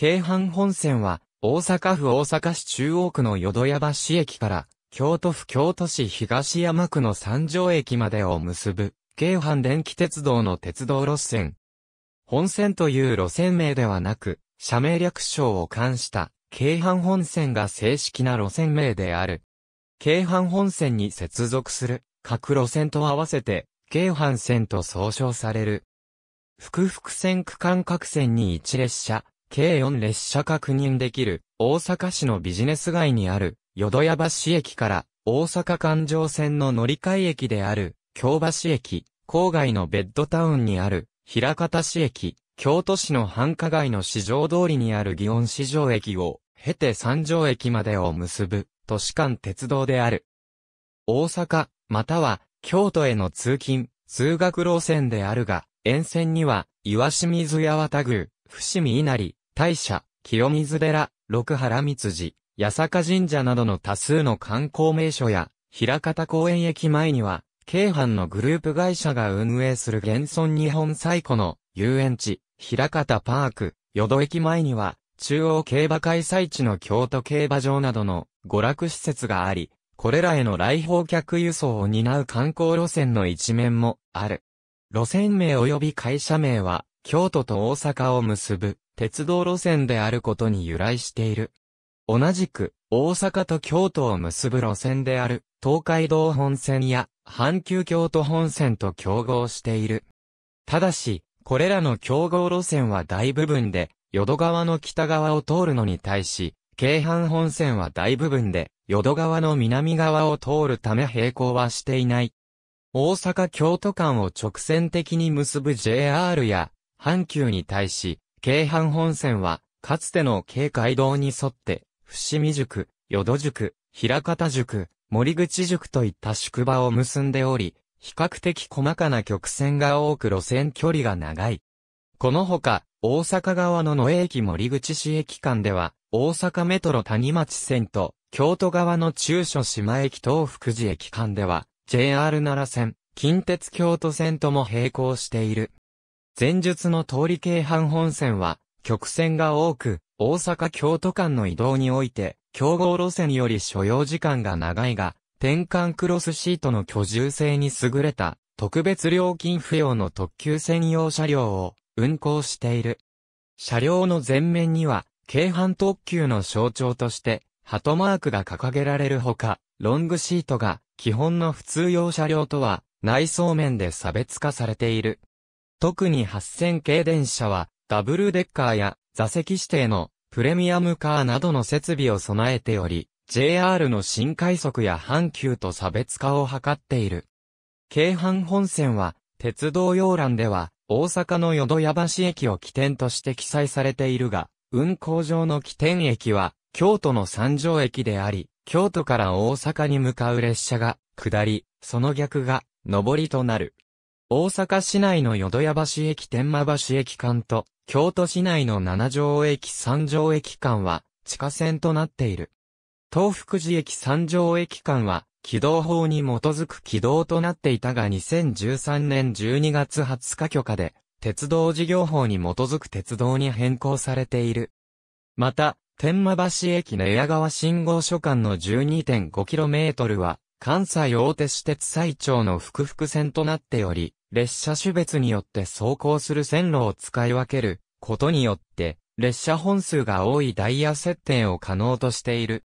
京阪本線は、大阪府大阪市中央区の淀屋橋駅から、京都府京都市東山区の三条駅までを結ぶ、京阪電気鉄道の鉄道路線。本線という路線名ではなく、社名略称を冠した、京阪本線が正式な路線名である。京阪本線に接続する、各路線と合わせて、京阪線と総称される。福福線区間各線に1列車、計4列車確認できる、大阪市のビジネス街にある、淀屋橋駅から、大阪環状線の乗り換え駅である、京橋駅、郊外のベッドタウンにある、平方市駅、京都市の繁華街の市場通りにある祇園市場駅を、経て三条駅までを結ぶ、都市間鉄道である。大阪、または、京都への通勤、通学路線であるが、沿線には、岩清水八幡宮、伏見稲荷、大社、清水寺、六原三辻、八坂神社などの多数の観光名所や、平方公園駅前には、京阪のグループ会社が運営する現存日本最古の遊園地、平方パーク、淀駅前には、中央競馬開催地の京都競馬場などの娯楽施設があり、これらへの来訪客輸送を担う観光路線の一面もある。路線名及び会社名は、京都と大阪を結ぶ鉄道路線であることに由来している。同じく、大阪と京都を結ぶ路線である、東海道本線や、阪急京都本線と競合している。ただし、これらの競合路線は大部分で、淀川の北側を通るのに対し、京阪本線は大部分で、淀川の南側を通るため並行はしていない。大阪京都間を直線的に結ぶ JR や、阪急に対し、京阪本線は、かつての京海道に沿って、伏見宿、淀宿、平方宿、森口宿といった宿場を結んでおり、比較的細かな曲線が多く路線距離が長い。このほか、大阪側の野駅森口市駅間では、大阪メトロ谷町線と、京都側の中所島駅東福寺駅間では、JR 奈良線、近鉄京都線とも並行している。前述の通り京阪本線は、曲線が多く、大阪京都間の移動において、競合路線より所要時間が長いが、転換クロスシートの居住性に優れた、特別料金不要の特急専用車両を運行している。車両の前面には、京阪特急の象徴として、ハトマークが掲げられるほか、ロングシートが基本の普通用車両とは内装面で差別化されている。特に8000系電車は、ダブルデッカーや座席指定のプレミアムカーなどの設備を備えており、JR の新快速や阪急と差別化を図っている。京阪本線は、鉄道要欄では、大阪の淀屋橋駅を起点として記載されているが、運行上の起点駅は、京都の三条駅であり、京都から大阪に向かう列車が、下り、その逆が、上りとなる。大阪市内の淀屋橋駅天満橋駅間と、京都市内の七条駅三条駅間は、地下線となっている。東福寺駅三条駅間は、軌道法に基づく軌道となっていたが2013年12月20日許可で、鉄道事業法に基づく鉄道に変更されている。また、天満橋駅根屋川信号所間の 12.5km は、関西大手私鉄最長の複々線となっており、列車種別によって走行する線路を使い分けることによって、列車本数が多いダイヤ設定を可能としている。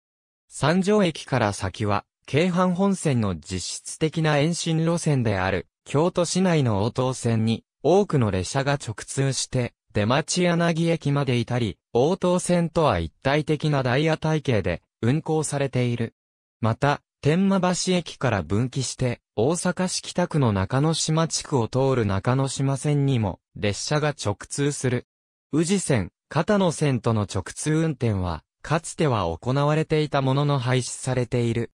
三条駅から先は、京阪本線の実質的な延伸路線である、京都市内の応答線に、多くの列車が直通して、出町柳駅までいたり、応答線とは一体的なダイヤ体系で運行されている。また、天満橋駅から分岐して、大阪市北区の中之島地区を通る中之島線にも、列車が直通する。宇治線、片野線との直通運転は、かつては行われていたものの廃止されている。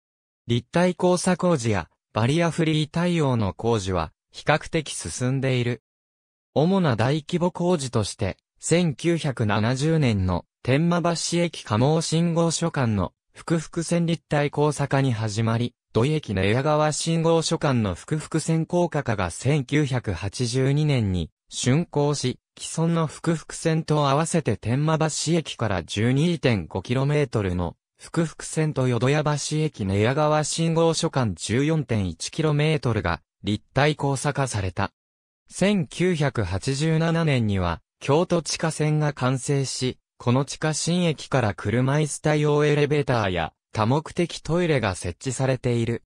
立体交差工事や、バリアフリー対応の工事は、比較的進んでいる。主な大規模工事として、1970年の天満橋駅加納信号所間の福福線立体交差化に始まり、土井駅の江川信号所間の福福線高架が1982年に竣工し、既存の福福線と合わせて天満橋駅から 12.5km の福福線と淀屋橋駅の矢川信号所間 14.1km が立体交差化された。1987年には京都地下線が完成し、この地下新駅から車椅子対応エレベーターや多目的トイレが設置されている。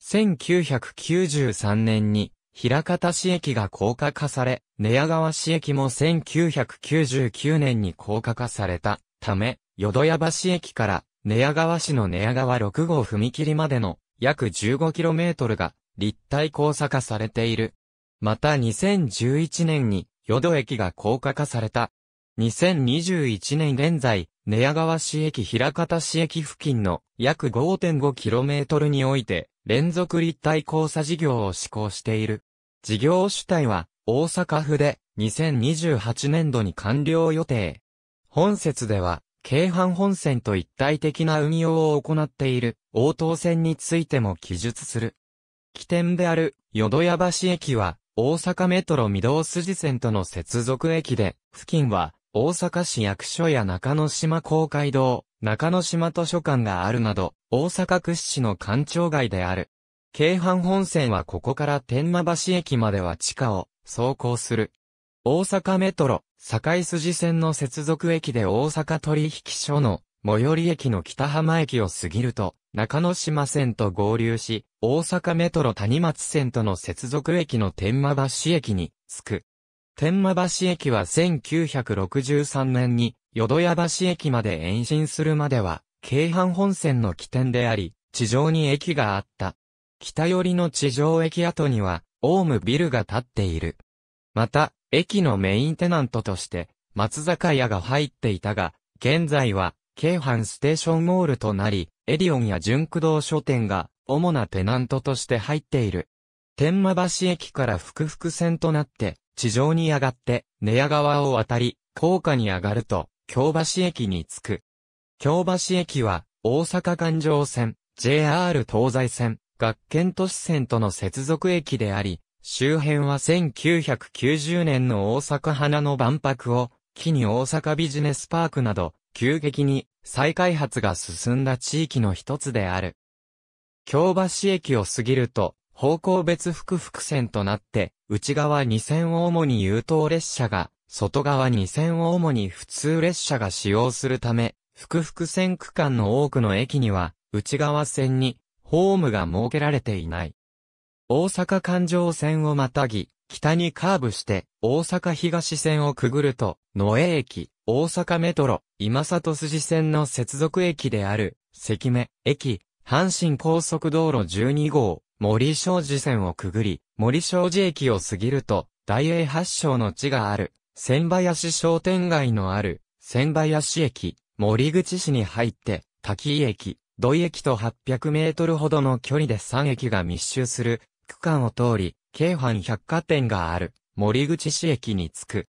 1993年に、平方市駅が高架化され、寝屋川市駅も1999年に高架化されたため、淀屋橋駅から寝屋川市の寝屋川6号踏切までの約 15km が立体交差化されている。また2011年に淀駅が高架化された2021年現在、寝屋川市駅平方市駅付近の約 5.5km において、連続立体交差事業を施行している。事業主体は、大阪府で、2028年度に完了予定。本節では、京阪本線と一体的な運用を行っている、応答線についても記述する。起点である、淀屋橋駅は、大阪メトロ御堂筋線との接続駅で、付近は、大阪市役所や中之島公会堂、中之島図書館があるなど、大阪屈指の官庁街である。京阪本線はここから天満橋駅までは地下を走行する。大阪メトロ、堺筋線の接続駅で大阪取引所の最寄り駅の北浜駅を過ぎると、中之島線と合流し、大阪メトロ谷松線との接続駅の天満橋駅に着く。天満橋駅は1963年に、淀屋橋駅まで延伸するまでは、京阪本線の起点であり、地上に駅があった。北寄りの地上駅跡には、オウムビルが建っている。また、駅のメインテナントとして、松坂屋が入っていたが、現在は、京阪ステーションモールとなり、エディオンや純駆動書店が、主なテナントとして入っている。天満橋駅から福々線となって、地上に上がって、寝屋川を渡り、高架に上がると、京橋駅に着く。京橋駅は、大阪環状線、JR 東西線、学研都市線との接続駅であり、周辺は1990年の大阪花の万博を、機に大阪ビジネスパークなど、急激に再開発が進んだ地域の一つである。京橋駅を過ぎると、方向別複々線となって、内側2000を主に優等列車が、外側2000を主に普通列車が使用するため、複々線区間の多くの駅には、内側線に、ホームが設けられていない。大阪環状線をまたぎ、北にカーブして、大阪東線をくぐると、野江駅、大阪メトロ、今里筋線の接続駅である、関目、駅、阪神高速道路12号、森商事線をくぐり、森商事駅を過ぎると、大英発祥の地がある、千林商店街のある、千林駅、森口市に入って、滝井駅、土井駅と800メートルほどの距離で3駅が密集する、区間を通り、京阪百貨店がある、森口市駅に着く。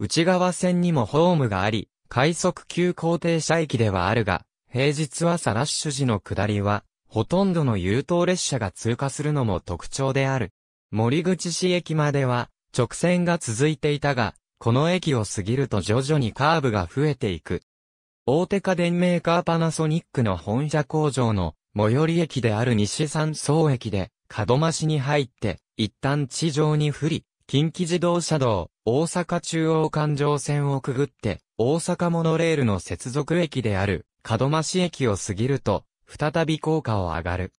内側線にもホームがあり、快速急行停車駅ではあるが、平日朝ラッシュ時の下りは、ほとんどの優等列車が通過するのも特徴である。森口市駅までは直線が続いていたが、この駅を過ぎると徐々にカーブが増えていく。大手家電メーカーパナソニックの本社工場の最寄り駅である西山総駅で門増しに入って一旦地上に降り、近畿自動車道、大阪中央環状線をくぐって、大阪モノレールの接続駅である門増し駅を過ぎると、再び効果を上がる。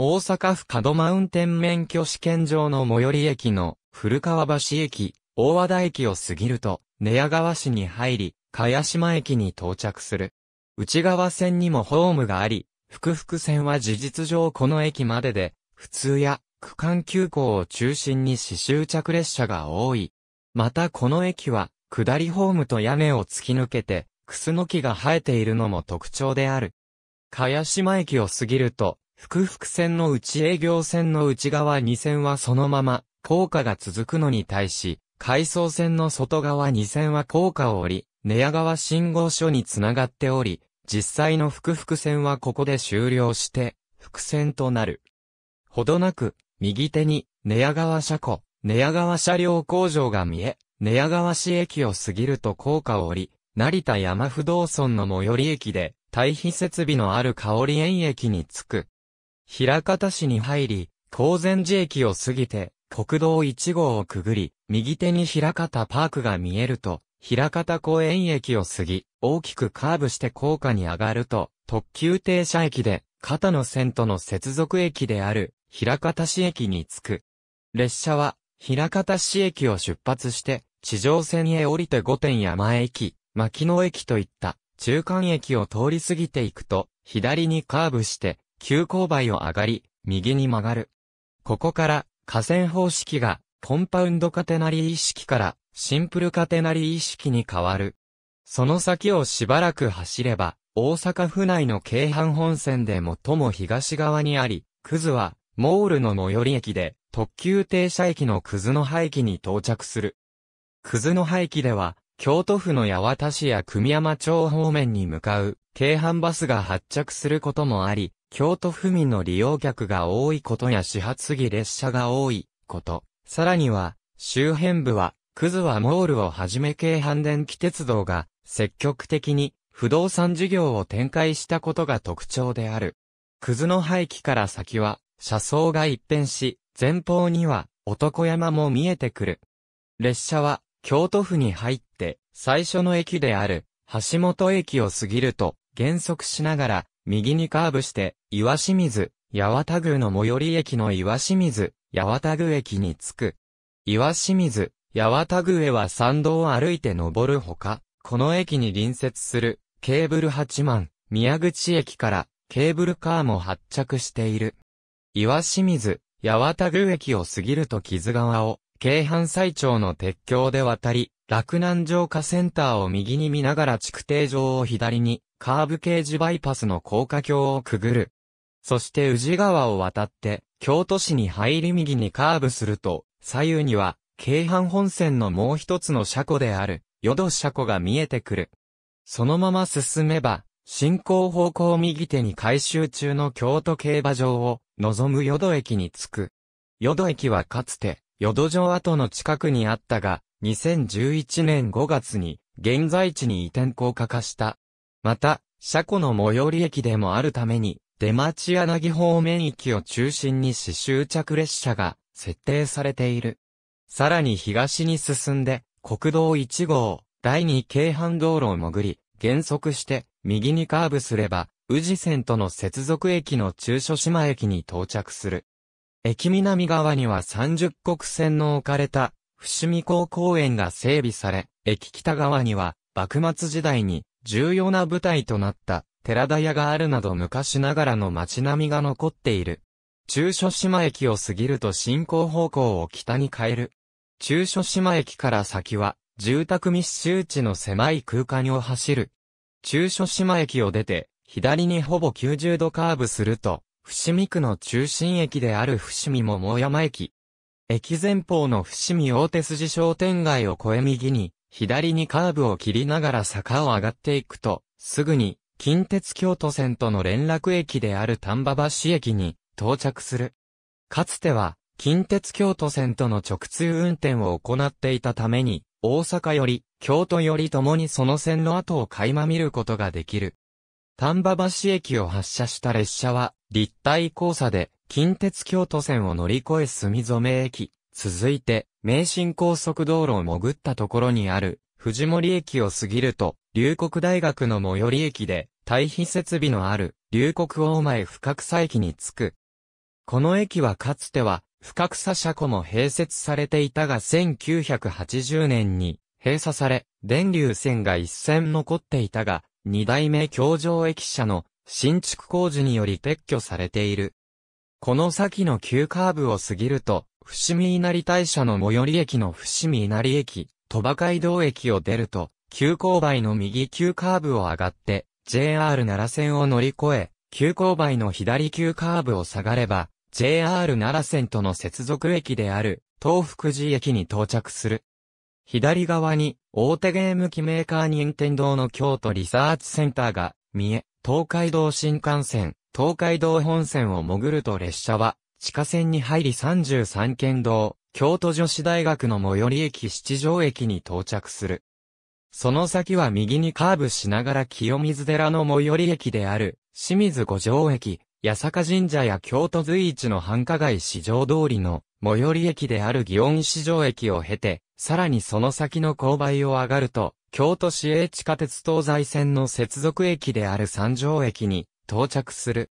大阪府門マウンテン免許試験場の最寄り駅の古川橋駅、大和田駅を過ぎると、寝屋川市に入り、茅島駅に到着する。内側線にもホームがあり、福福線は事実上この駅までで、普通や区間急行を中心に刺終着列車が多い。またこの駅は、下りホームと屋根を突き抜けて、クスノキが生えているのも特徴である。茅島駅を過ぎると、福々線の内営業線の内側2線はそのまま、効果が続くのに対し、回送線の外側2線は効果を降り、寝屋川信号所につながっており、実際の福々線はここで終了して、伏線となる。ほどなく、右手に、寝屋川車庫、寝屋川車両工場が見え、寝屋川市駅を過ぎると高架を降り、成田山不動村の最寄り駅で、対比設備のある香り園駅に着く。平方市に入り、高前寺駅を過ぎて、国道1号をくぐり、右手に平方パークが見えると、平方公園駅を過ぎ、大きくカーブして高架に上がると、特急停車駅で、片野線との接続駅である、平方市駅に着く。列車は、平方市駅を出発して、地上線へ降りて御殿山駅、牧野駅といった、中間駅を通り過ぎていくと、左にカーブして、急勾配を上がり、右に曲がる。ここから、河川方式が、コンパウンドカテナリー式から、シンプルカテナリー式に変わる。その先をしばらく走れば、大阪府内の京阪本線で最も東側にあり、クズは、モールの最寄り駅で、特急停車駅のクズの廃棄に到着する。クズの廃棄では、京都府の八幡市や組山町方面に向かう、京阪バスが発着することもあり、京都府民の利用客が多いことや始発着列車が多いこと。さらには、周辺部は、クズはモールをはじめ京阪電気鉄道が積極的に不動産事業を展開したことが特徴である。クズの廃棄から先は、車窓が一変し、前方には男山も見えてくる。列車は京都府に入って最初の駅である橋本駅を過ぎると減速しながら右にカーブして、岩清水、八幡宮の最寄り駅の岩清水、八幡宮駅に着く。岩清水、八幡宮は参道を歩いて登るほか、この駅に隣接する、ケーブル8万、宮口駅から、ケーブルカーも発着している。岩清水、八幡宮駅を過ぎると木津川を、京阪最長の鉄橋で渡り、洛南城下センターを右に見ながら築堤城を左に、カーブケージバイパスの高架橋をくぐる。そして宇治川を渡って、京都市に入り右にカーブすると、左右には、京阪本線のもう一つの車庫である、淀車庫が見えてくる。そのまま進めば、進行方向右手に改修中の京都競馬場を、望む淀駅に着く。淀駅はかつて、淀城跡の近くにあったが、2011年5月に、現在地に移転高架化した。また、車庫の最寄り駅でもあるために、出町柳方面駅を中心に市終着列車が設定されている。さらに東に進んで、国道1号、第2京阪道路を潜り、減速して、右にカーブすれば、宇治線との接続駅の中所島駅に到着する。駅南側には30国線の置かれた伏見港公園が整備され、駅北側には幕末時代に重要な舞台となった寺田屋があるなど昔ながらの街並みが残っている。中所島駅を過ぎると進行方向を北に変える。中所島駅から先は住宅密集地の狭い空間を走る。中所島駅を出て左にほぼ90度カーブすると伏見区の中心駅である伏見桃山駅。駅前方の伏見大手筋商店街を越え右に、左にカーブを切りながら坂を上がっていくと、すぐに、近鉄京都線との連絡駅である丹波橋駅に到着する。かつては、近鉄京都線との直通運転を行っていたために、大阪より、京都よりともにその線の後を垣間見ることができる。丹波橋駅を発車した列車は、立体交差で、近鉄京都線を乗り越え住染駅、続いて、名神高速道路を潜ったところにある、藤森駅を過ぎると、龍谷大学の最寄り駅で、対比設備のある、龍谷大前深草駅に着く。この駅はかつては、深草車庫も併設されていたが1980年に、閉鎖され、電流線が一線残っていたが、二代目京城駅舎の新築工事により撤去されている。この先の急カーブを過ぎると、伏見稲荷大社の最寄り駅の伏見稲荷駅、鳥羽街道駅を出ると、急勾配の右急カーブを上がって、JR 奈良線を乗り越え、急勾配の左急カーブを下がれば、JR 奈良線との接続駅である、東福寺駅に到着する。左側に大手ゲーム機メーカー任天堂の京都リサーチセンターが見え、東海道新幹線、東海道本線を潜ると列車は地下線に入り33県道、京都女子大学の最寄り駅七条駅に到着する。その先は右にカーブしながら清水寺の最寄り駅である、清水五条駅、八坂神社や京都随一の繁華街市場通りの最寄り駅である祇園市場駅を経て、さらにその先の勾配を上がると、京都市営地下鉄東西線の接続駅である三条駅に到着する。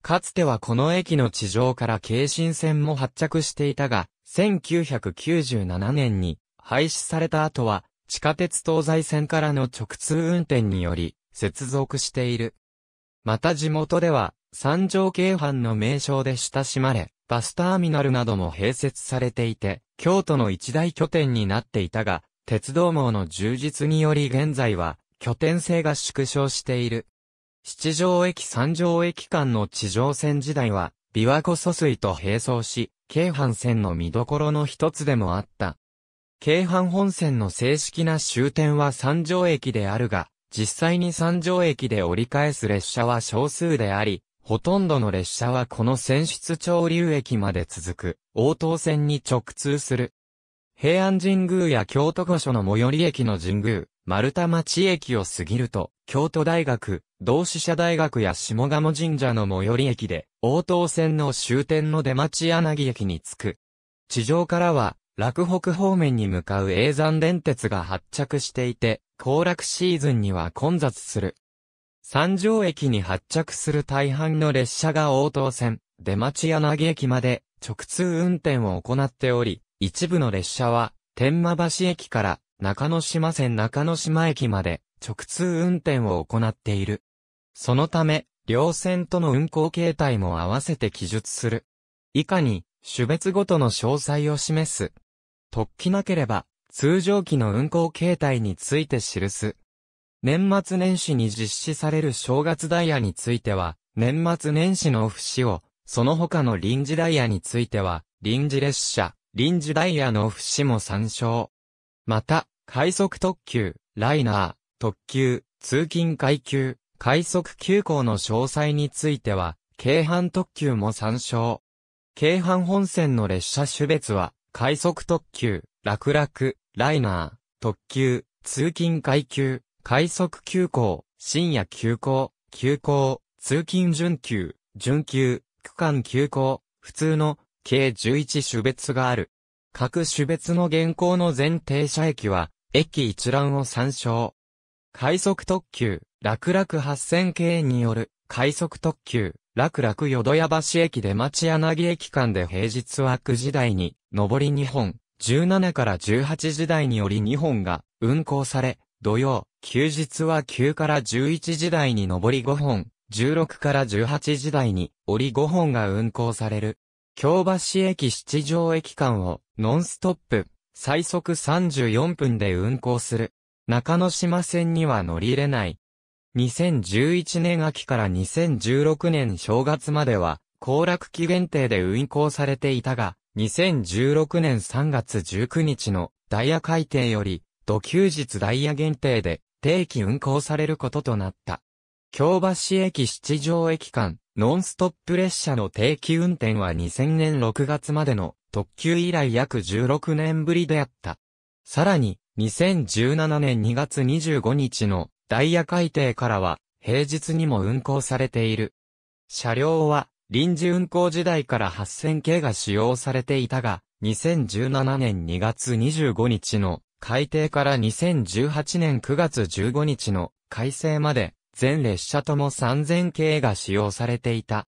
かつてはこの駅の地上から京神線も発着していたが、1997年に廃止された後は、地下鉄東西線からの直通運転により、接続している。また地元では、三条京阪の名称で親しまれ、バスターミナルなども併設されていて、京都の一大拠点になっていたが、鉄道網の充実により現在は、拠点性が縮小している。七条駅三条駅間の地上線時代は、琵琶湖疎水と並走し、京阪線の見どころの一つでもあった。京阪本線の正式な終点は三条駅であるが、実際に三条駅で折り返す列車は少数であり、ほとんどの列車はこの泉出潮流駅まで続く、応答線に直通する。平安神宮や京都御所の最寄り駅の神宮、丸太町駅を過ぎると、京都大学、同志社大学や下鴨神社の最寄り駅で、応答線の終点の出町柳駅に着く。地上からは、落北方面に向かう永山電鉄が発着していて、行楽シーズンには混雑する。三条駅に発着する大半の列車が応答線、出町柳駅まで直通運転を行っており、一部の列車は天満橋駅から中野島線中野島駅まで直通運転を行っている。そのため、両線との運行形態も合わせて記述する。以下に、種別ごとの詳細を示す。突起なければ、通常期の運行形態について記す。年末年始に実施される正月ダイヤについては、年末年始のオフ仕を、その他の臨時ダイヤについては、臨時列車、臨時ダイヤのオフ仕も参照。また、快速特急、ライナー、特急、通勤階級、快速急行の詳細については、京阪特急も参照。京阪本線の列車種別は、快速特急、楽々、ライナー、特急、通勤階級、快速急行、深夜急行、急行、通勤準急、準急、区間急行、普通の計11種別がある。各種別の現行の全停車駅は、駅一覧を参照。快速特急、楽々8000系による、快速特急、楽々淀屋橋駅で町柳駅間で平日は9時台に、上り2本、17から18時台により2本が運行され、土曜、休日は9から11時台に上り5本、16から18時台に折り5本が運行される。京橋駅七条駅間をノンストップ、最速34分で運行する。中野島線には乗り入れない。2011年秋から2016年正月までは、行楽期限定で運行されていたが、2016年3月19日のダイヤ改定より、土休日ダイヤ限定で定期運行されることとなった。京橋駅七条駅間、ノンストップ列車の定期運転は2000年6月までの特急以来約16年ぶりであった。さらに、2017年2月25日のダイヤ改定からは、平日にも運行されている。車両は、臨時運行時代から8000系が使用されていたが、2017年2月25日の改定から2018年9月15日の改正まで、全列車とも3000系が使用されていた。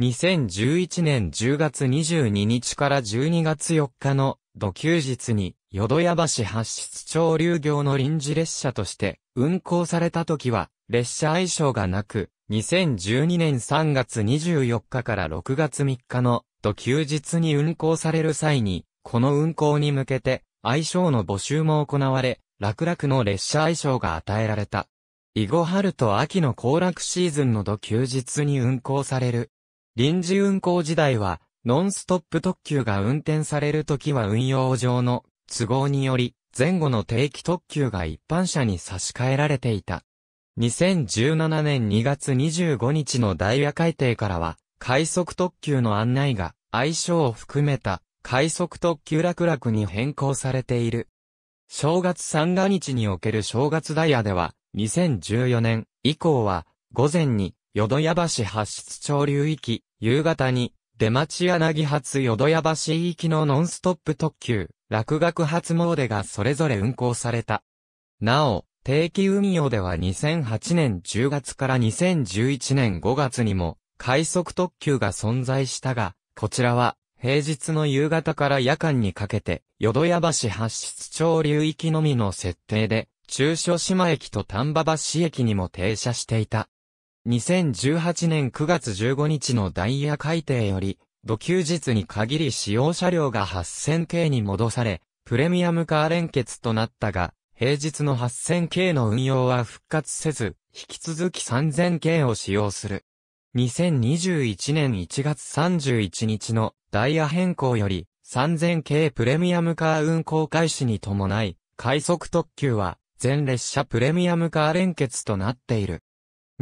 2011年10月22日から12月4日の土休日に、淀屋橋発出潮流業の臨時列車として運行された時は、列車愛称がなく、2012年3月24日から6月3日の土休日に運行される際に、この運行に向けて、愛称の募集も行われ、楽々の列車愛称が与えられた。以後春と秋の行楽シーズンの土休日に運行される。臨時運行時代は、ノンストップ特急が運転されるときは運用上の都合により、前後の定期特急が一般車に差し替えられていた。2017年2月25日のダイヤ改定からは、快速特急の案内が、愛称を含めた快速特急楽楽に変更されている。正月三が日における正月ダイヤでは、2014年以降は、午前に、淀屋橋発出潮流域、夕方に、出町柳発淀屋橋行きのノンストップ特急、落学初詣がそれぞれ運行された。なお、定期運用では2008年10月から2011年5月にも、快速特急が存在したが、こちらは、平日の夕方から夜間にかけて、淀屋橋発出町流域のみの設定で、中小島駅と丹波橋駅にも停車していた。2018年9月15日のダイヤ改定より、土休日に限り使用車両が8000系に戻され、プレミアムカー連結となったが、平日の8000系の運用は復活せず、引き続き3000系を使用する。2021年1月31日のダイヤ変更より3000系プレミアムカー運行開始に伴い、快速特急は全列車プレミアムカー連結となっている。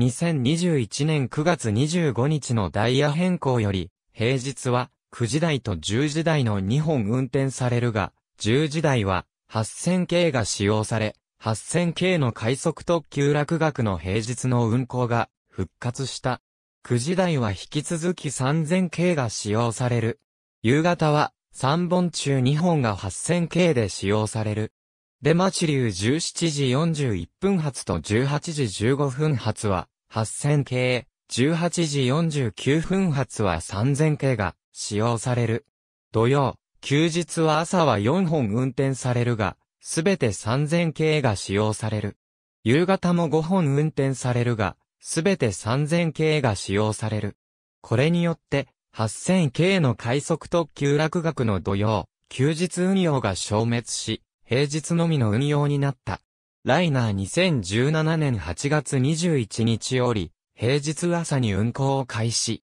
2021年9月25日のダイヤ変更より、平日は9時台と10時台の2本運転されるが、10時台は8000系が使用され、8000系の快速特急落学の平日の運行が復活した。9時台は引き続き3000系が使用される。夕方は3本中2本が8000系で使用される。出町流17時41分発と18時15分発は8000系、18時49分発は3000系が使用される。土曜、休日は朝は4本運転されるが、すべて3000系が使用される。夕方も5本運転されるが、すべて3000系が使用される。これによって、8000系の快速特急落額の土曜、休日運用が消滅し、平日のみの運用になった。ライナー2017年8月21日より、平日朝に運行を開始。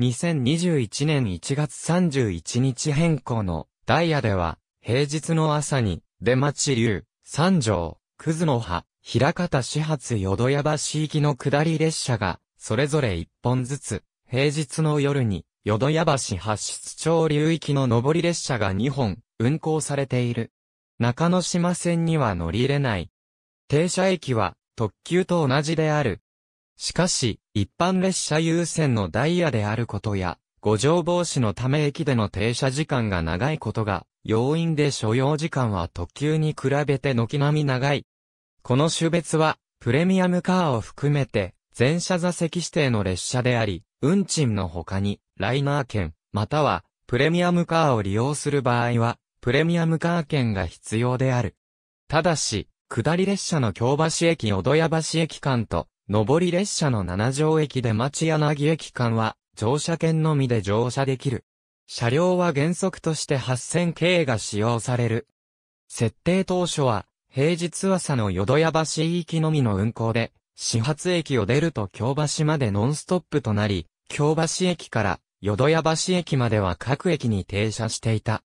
2021年1月31日変更のダイヤでは、平日の朝に、出町流、三条、くずの葉、平方始発淀屋橋行きの下り列車が、それぞれ1本ずつ、平日の夜に、淀屋橋発出町流域の上り列車が2本、運行されている。中之島線には乗り入れない。停車駅は、特急と同じである。しかし、一般列車優先のダイヤであることや、五条防止のため駅での停車時間が長いことが、要因で所要時間は特急に比べて軒並み長い。この種別は、プレミアムカーを含めて、全車座席指定の列車であり、運賃の他に、ライナー券、または、プレミアムカーを利用する場合は、プレミアムカー券が必要である。ただし、下り列車の京橋駅小戸屋橋駅間と、上り列車の七条駅で町柳駅間は、乗車券のみで乗車できる。車両は原則として8000系が使用される。設定当初は、平日朝の淀屋橋行きのみの運行で、始発駅を出ると京橋までノンストップとなり、京橋駅から淀屋橋駅までは各駅に停車していた。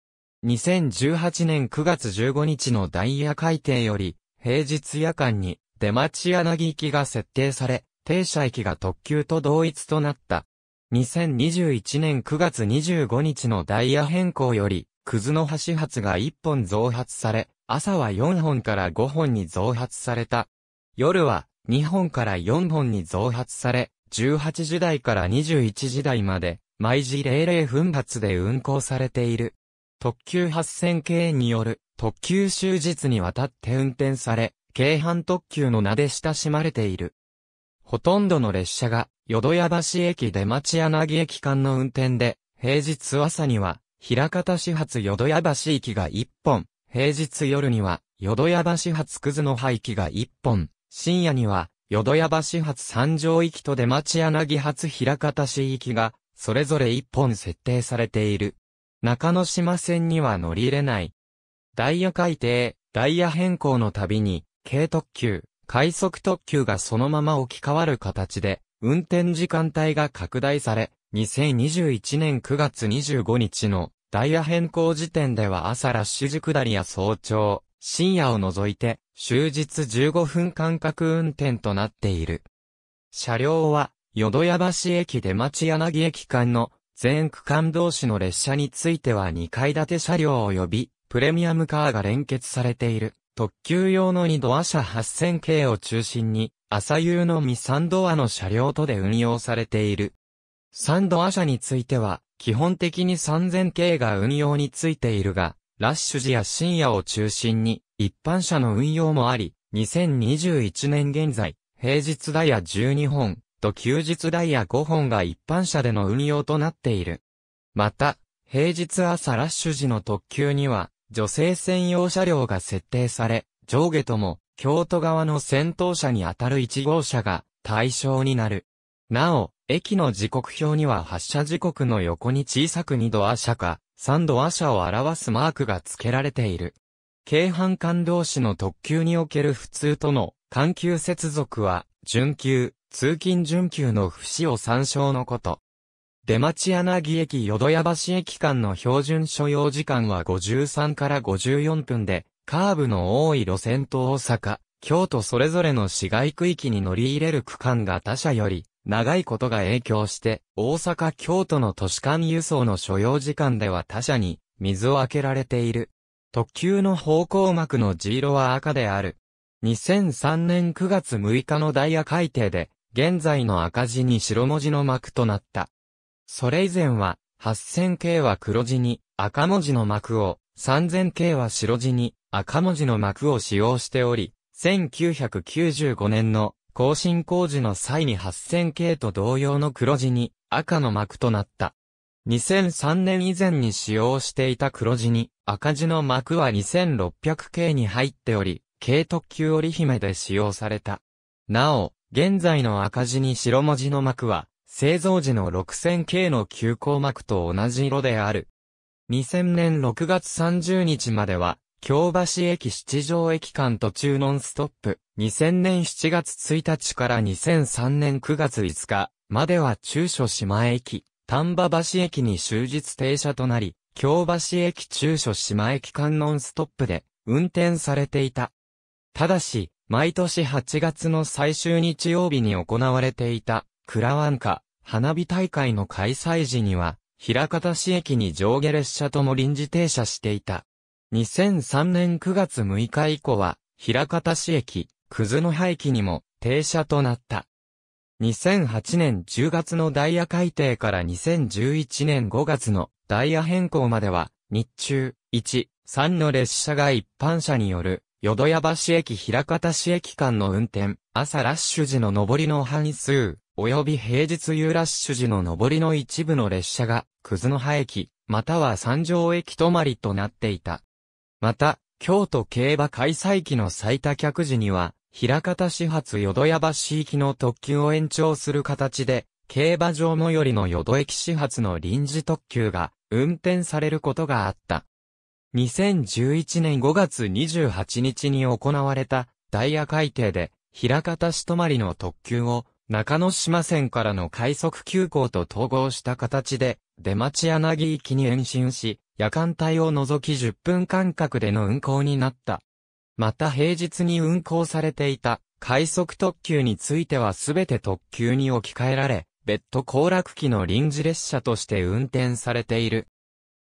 2018年9月15日のダイヤ改定より、平日夜間に出町柳行きが設定され、停車駅が特急と同一となった。2021年9月25日のダイヤ変更より、くずの橋発が1本増発され、朝は4本から5本に増発された。夜は2本から4本に増発され、18時台から21時台まで、毎時00分発で運行されている。特急8000系による特急終日にわたって運転され、京阪特急の名で親しまれている。ほとんどの列車が、淀屋橋駅出町柳駅間の運転で、平日朝には、平方始発淀屋橋駅が1本、平日夜には、淀屋橋発くずの廃棄が1本、深夜には、淀屋橋発三条行きと出町柳発平方市行きが、それぞれ1本設定されている。中之島線には乗り入れない。ダイヤ改定、ダイヤ変更のたびに、軽特急、快速特急がそのまま置き換わる形で、運転時間帯が拡大され、2021年9月25日のダイヤ変更時点では朝ラッシュ時下りや早朝、深夜を除いて、終日15分間隔運転となっている。車両は、淀屋橋駅出町柳駅間の全区間同士の列車については2階建て車両及びプレミアムカーが連結されている。特急用の2ドア車8000系を中心に、朝夕のみ3ドアの車両とで運用されている。3ドア車については、基本的に3000系が運用についているが、ラッシュ時や深夜を中心に、一般車の運用もあり、2021年現在、平日ダイヤ12本と休日ダイヤ5本が一般車での運用となっている。また、平日朝ラッシュ時の特急には、女性専用車両が設定され、上下とも、京都側の先頭車に当たる1号車が対象になる。なお、駅の時刻表には発車時刻の横に小さく2度朝車か、3度朝車を表すマークが付けられている。京阪間同士の特急における普通との環球接続は、準急、通勤準急の節を参照のこと。出町柳駅淀屋橋駅間の標準所要時間は53から54分で、カーブの多い路線と大阪、京都それぞれの市街区域に乗り入れる区間が他社より長いことが影響して、大阪京都の都市間輸送の所要時間では他社に水をあけられている。特急の方向膜の地色は赤である。2003年9月6日のダイヤ改定で、現在の赤字に白文字の幕となった。それ以前は、8000系は黒字に赤文字の幕を、3000系は白字に赤文字の幕を使用しており、1995年の更新工事の際に8000系と同様の黒地に赤の幕となった。2003年以前に使用していた黒地に赤字の幕は2600系に入っており、軽特急織姫で使用された。なお、現在の赤字に白文字の幕は、製造時の 6000K の急行幕と同じ色である。2000年6月30日までは、京橋駅七条駅間途中ノンストップ、2000年7月1日から2003年9月5日までは中所島駅、丹波橋駅に終日停車となり、京橋駅中所島駅間ノンストップで運転されていた。ただし、毎年8月の最終日曜日に行われていた、クラワンカ、花火大会の開催時には、平方市駅に上下列車とも臨時停車していた。2003年9月6日以降は、平方市駅、くずの廃棄にも停車となった。2008年10月のダイヤ改定から2011年5月のダイヤ変更までは、日中、1、3の列車が一般車による、淀屋橋駅平方市駅間の運転、朝ラッシュ時の上りの半数、及び平日夕ラッシュ時の上りの一部の列車が、くずの葉駅、または三条駅止まりとなっていた。また、京都競馬開催期の最多客時には、平方始発淀屋橋行きの特急を延長する形で、競馬場最寄りの淀駅始発の臨時特急が運転されることがあった。2011年5月28日に行われたダイヤ改定で、平方市泊の特急を中野島線からの快速急行と統合した形で、出町柳行きに延伸し、夜間帯を除き10分間隔での運行になった。また平日に運行されていた快速特急についてはすべて特急に置き換えられ、別途行楽機の臨時列車として運転されている。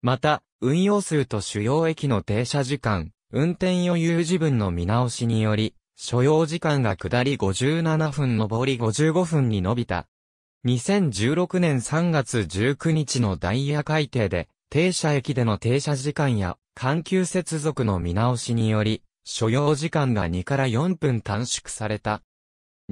また、運用数と主要駅の停車時間、運転余裕時分の見直しにより、所要時間が下り57分上り55分に伸びた。2016年3月19日のダイヤ改定で、停車駅での停車時間や、緩急接続の見直しにより、所要時間が2から4分短縮された。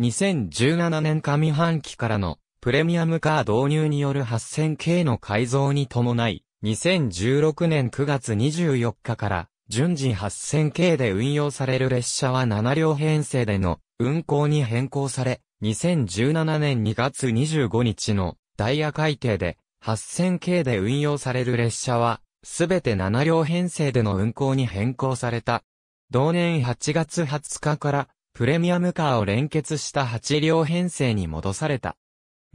2017年上半期からのプレミアムカー導入による 8000K の改造に伴い、2016年9月24日から順次 8000K で運用される列車は7両編成での運行に変更され、2017年2月25日のダイヤ改定で8000系で運用される列車は、すべて7両編成での運行に変更された。同年8月20日から、プレミアムカーを連結した8両編成に戻された。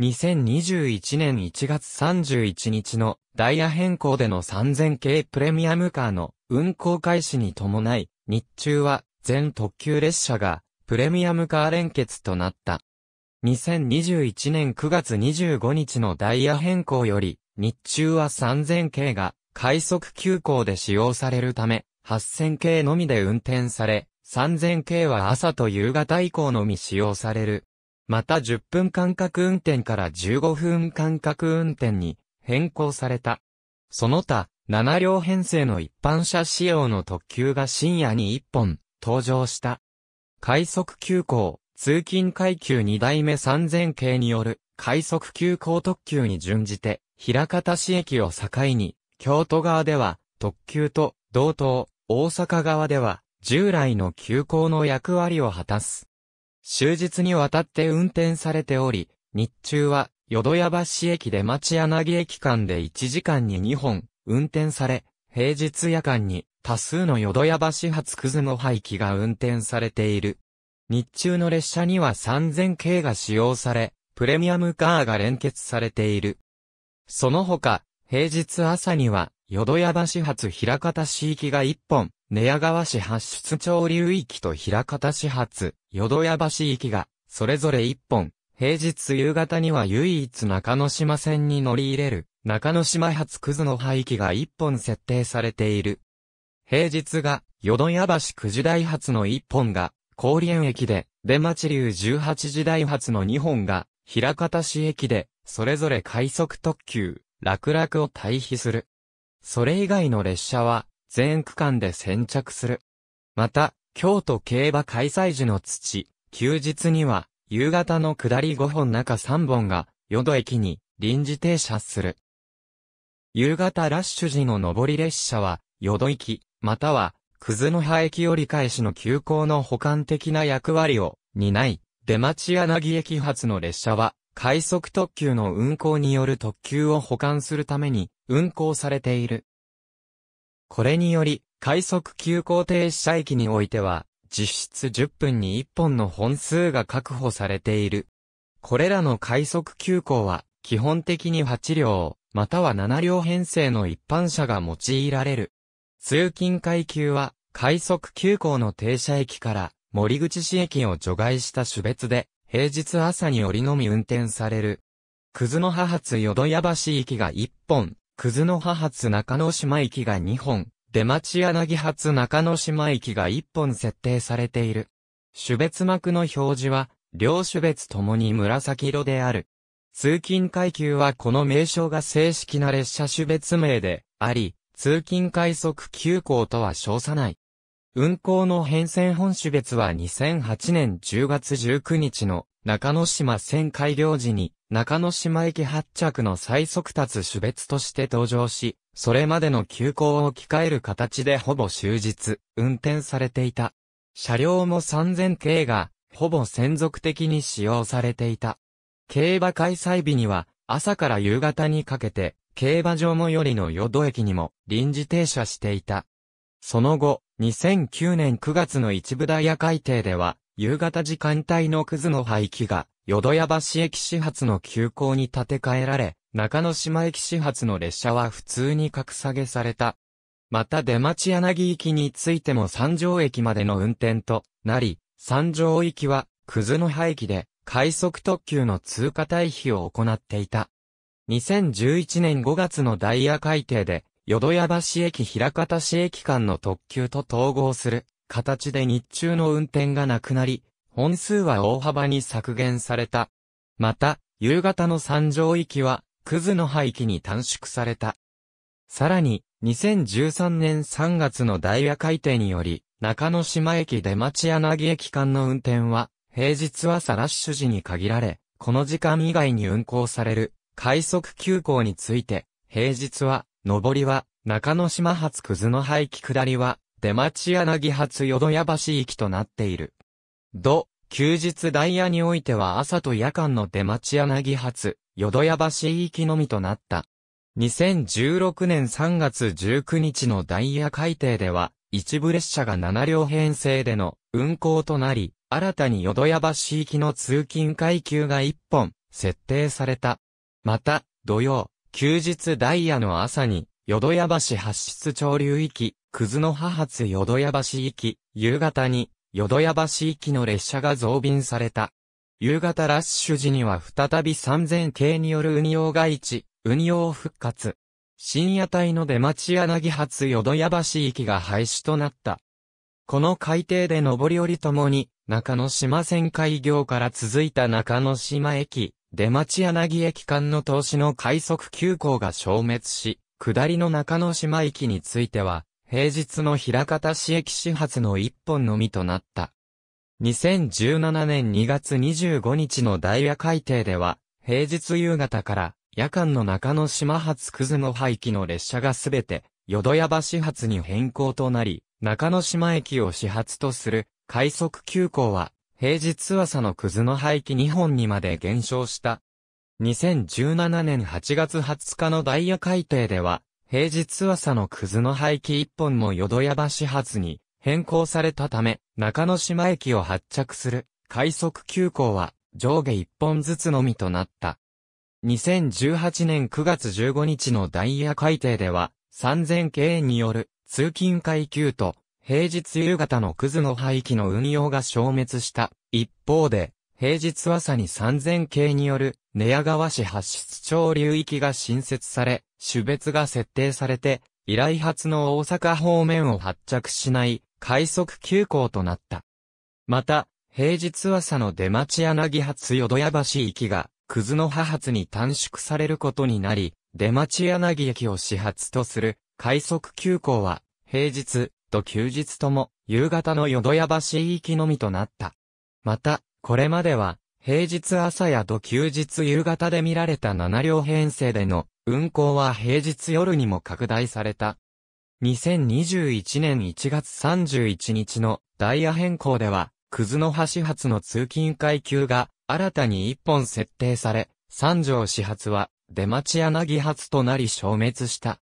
2021年1月31日のダイヤ変更での3000系プレミアムカーの運行開始に伴い、日中は全特急列車がプレミアムカー連結となった。2021年9月25日のダイヤ変更より、日中は3000系が、快速急行で使用されるため、8000系のみで運転され、3000系は朝と夕方以降のみ使用される。また10分間隔運転から15分間隔運転に変更された。その他、7両編成の一般車仕様の特急が深夜に1本登場した。快速急行、通勤階級二代目三千系による快速急行特急に準じて、平方市駅を境に、京都側では特急と同等、大阪側では従来の急行の役割を果たす。終日にわたって運転されており、日中は淀屋橋駅で町柳駅間で1時間に2本運転され、平日夜間に多数の淀屋橋発くずの廃棄が運転されている。日中の列車には3000系が使用され、プレミアムカーが連結されている。その他、平日朝には、淀屋橋発平方市行きが1本、寝屋川市発出潮流域と平方市発、淀屋橋行きが、それぞれ1本、平日夕方には唯一中之島線に乗り入れる、中之島発くずの廃棄が1本設定されている。平日が、淀屋橋九時台発の1本が、高円駅で、出町流18時代発の2本が、平方市駅で、それぞれ快速特急、楽々を退避する。それ以外の列車は、全区間で先着する。また、京都競馬開催時の土、休日には、夕方の下り5本中3本が、淀駅に臨時停車する。夕方ラッシュ時の上り列車は、淀駅、またはクズの葉駅折り返しの急行の補完的な役割を担い、出町柳駅発の列車は、快速特急の運行による特急を補完するために運行されている。これにより、快速急行停車駅においては、実質10分に1本の本数が確保されている。これらの快速急行は、基本的に8両、または7両編成の一般車が用いられる。通勤階級は、快速急行の停車駅から森口市駅を除外した種別で、平日朝によりのみ運転される。くずの葉発淀屋橋行きが1本、くずの葉発中之島行きが2本、出町柳発中之島行きが1本設定されている。種別幕の表示は、両種別ともに紫色である。通勤階級はこの名称が正式な列車種別名であり、通勤快速急行とは称さない。運行の変遷本種別は2008年10月19日の中野島線開業時に中野島駅発着の最速達種別として登場し、それまでの急行を置き換える形でほぼ終日運転されていた。車両も3000系がほぼ専属的に使用されていた。競馬開催日には朝から夕方にかけて競馬場最寄りの淀駅にも臨時停車していた。その後、2009年9月の一部ダイヤ改定では、夕方時間帯のクズの廃棄が、淀屋橋駅始発の急行に建て替えられ、中之島駅始発の列車は普通に格下げされた。また出町柳行きについても三条駅までの運転となり、三条行きは、クズの廃棄で、快速特急の通過退避を行っていた。2011年5月のダイヤ改定で、淀屋橋駅平方市駅間の特急と統合する形で日中の運転がなくなり、本数は大幅に削減された。また、夕方の三条行きは、クズの廃棄に短縮された。さらに、2013年3月のダイヤ改定により、中野島駅出町柳駅間の運転は、平日朝ラッシュ時に限られ、この時間以外に運行される、快速急行について、平日は上りは、中野島発くずの廃棄下りは、出町柳発淀屋橋行きとなっている。土、休日ダイヤにおいては朝と夜間の出町柳発、淀屋橋行きのみとなった。2016年3月19日のダイヤ改定では、一部列車が7両編成での運行となり、新たに淀屋橋行きの通勤階級が1本設定された。また、土曜、休日ダイヤの朝に、淀屋橋発出潮流き、くずの葉発淀屋橋行き、夕方に、淀屋橋行きの列車が増便された。夕方ラッシュ時には再び3000系による運用外地、運用復活。深夜帯の出町柳発淀屋橋行きが廃止となった。この海底で上り降りともに、中野島線開業から続いた中野島駅、出町柳駅間の投資の快速急行が消滅し、下りの中野島駅については、平日の平方市駅始発の一本のみとなった。2017年2月25日のダイヤ改定では、平日夕方から夜間の中野島発くずの廃棄の列車がすべて、淀屋橋発に変更となり、中野島駅を始発とする快速急行は平日朝のクズの廃棄2本にまで減少した。2017年8月20日のダイヤ改定では、平日朝のクズの廃棄1本も淀屋橋発に変更されたため、中野島駅を発着する快速急行は上下1本ずつのみとなった。2018年9月15日のダイヤ改定では、3000系による通勤階級と平日夕方のクズの廃棄の運用が消滅した。一方で、平日朝に3000系による、寝屋川市発出町流域が新設され、種別が設定されて、依頼発の大阪方面を発着しない、快速急行となった。また、平日朝の出町柳発淀屋橋行きが、くずの葉発に短縮されることになり、出町柳駅を始発とする、快速急行は、平日、と休日とも、夕方の淀屋橋行きのみとなった。また、これまでは、平日朝やと休日夕方で見られた7両編成での運行は平日夜にも拡大された。2021年1月31日のダイヤ変更では、くずの橋発の通勤階級が新たに1本設定され、三条始発は出町柳発となり消滅した。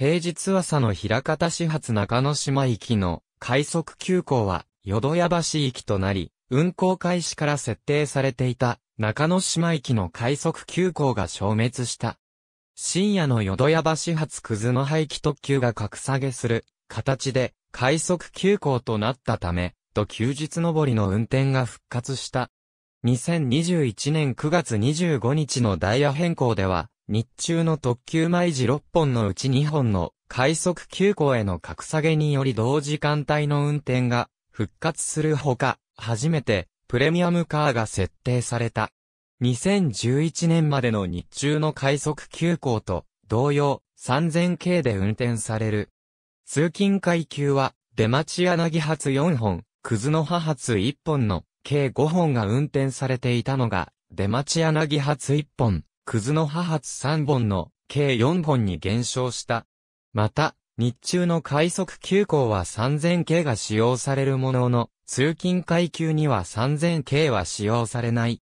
平日朝の平方始発中野島行きの快速急行は、淀屋橋行きとなり、運行開始から設定されていた中野島行きの快速急行が消滅した。深夜の淀屋橋発くずの廃棄特急が格下げする形で快速急行となったため、と休日上りの運転が復活した。2021年9月25日のダイヤ変更では、日中の特急毎時6本のうち2本の快速急行への格下げにより同時間帯の運転が復活するほか、初めてプレミアムカーが設定された。2011年までの日中の快速急行と同様3000系で運転される。通勤階級は出町柳発4本、葛の葉発1本の計5本が運転されていたのが出町柳発1本、葛の葉発3本の計4本に減少した。また、日中の快速急行は3000系が使用されるものの、通勤階級には3000系は使用されない。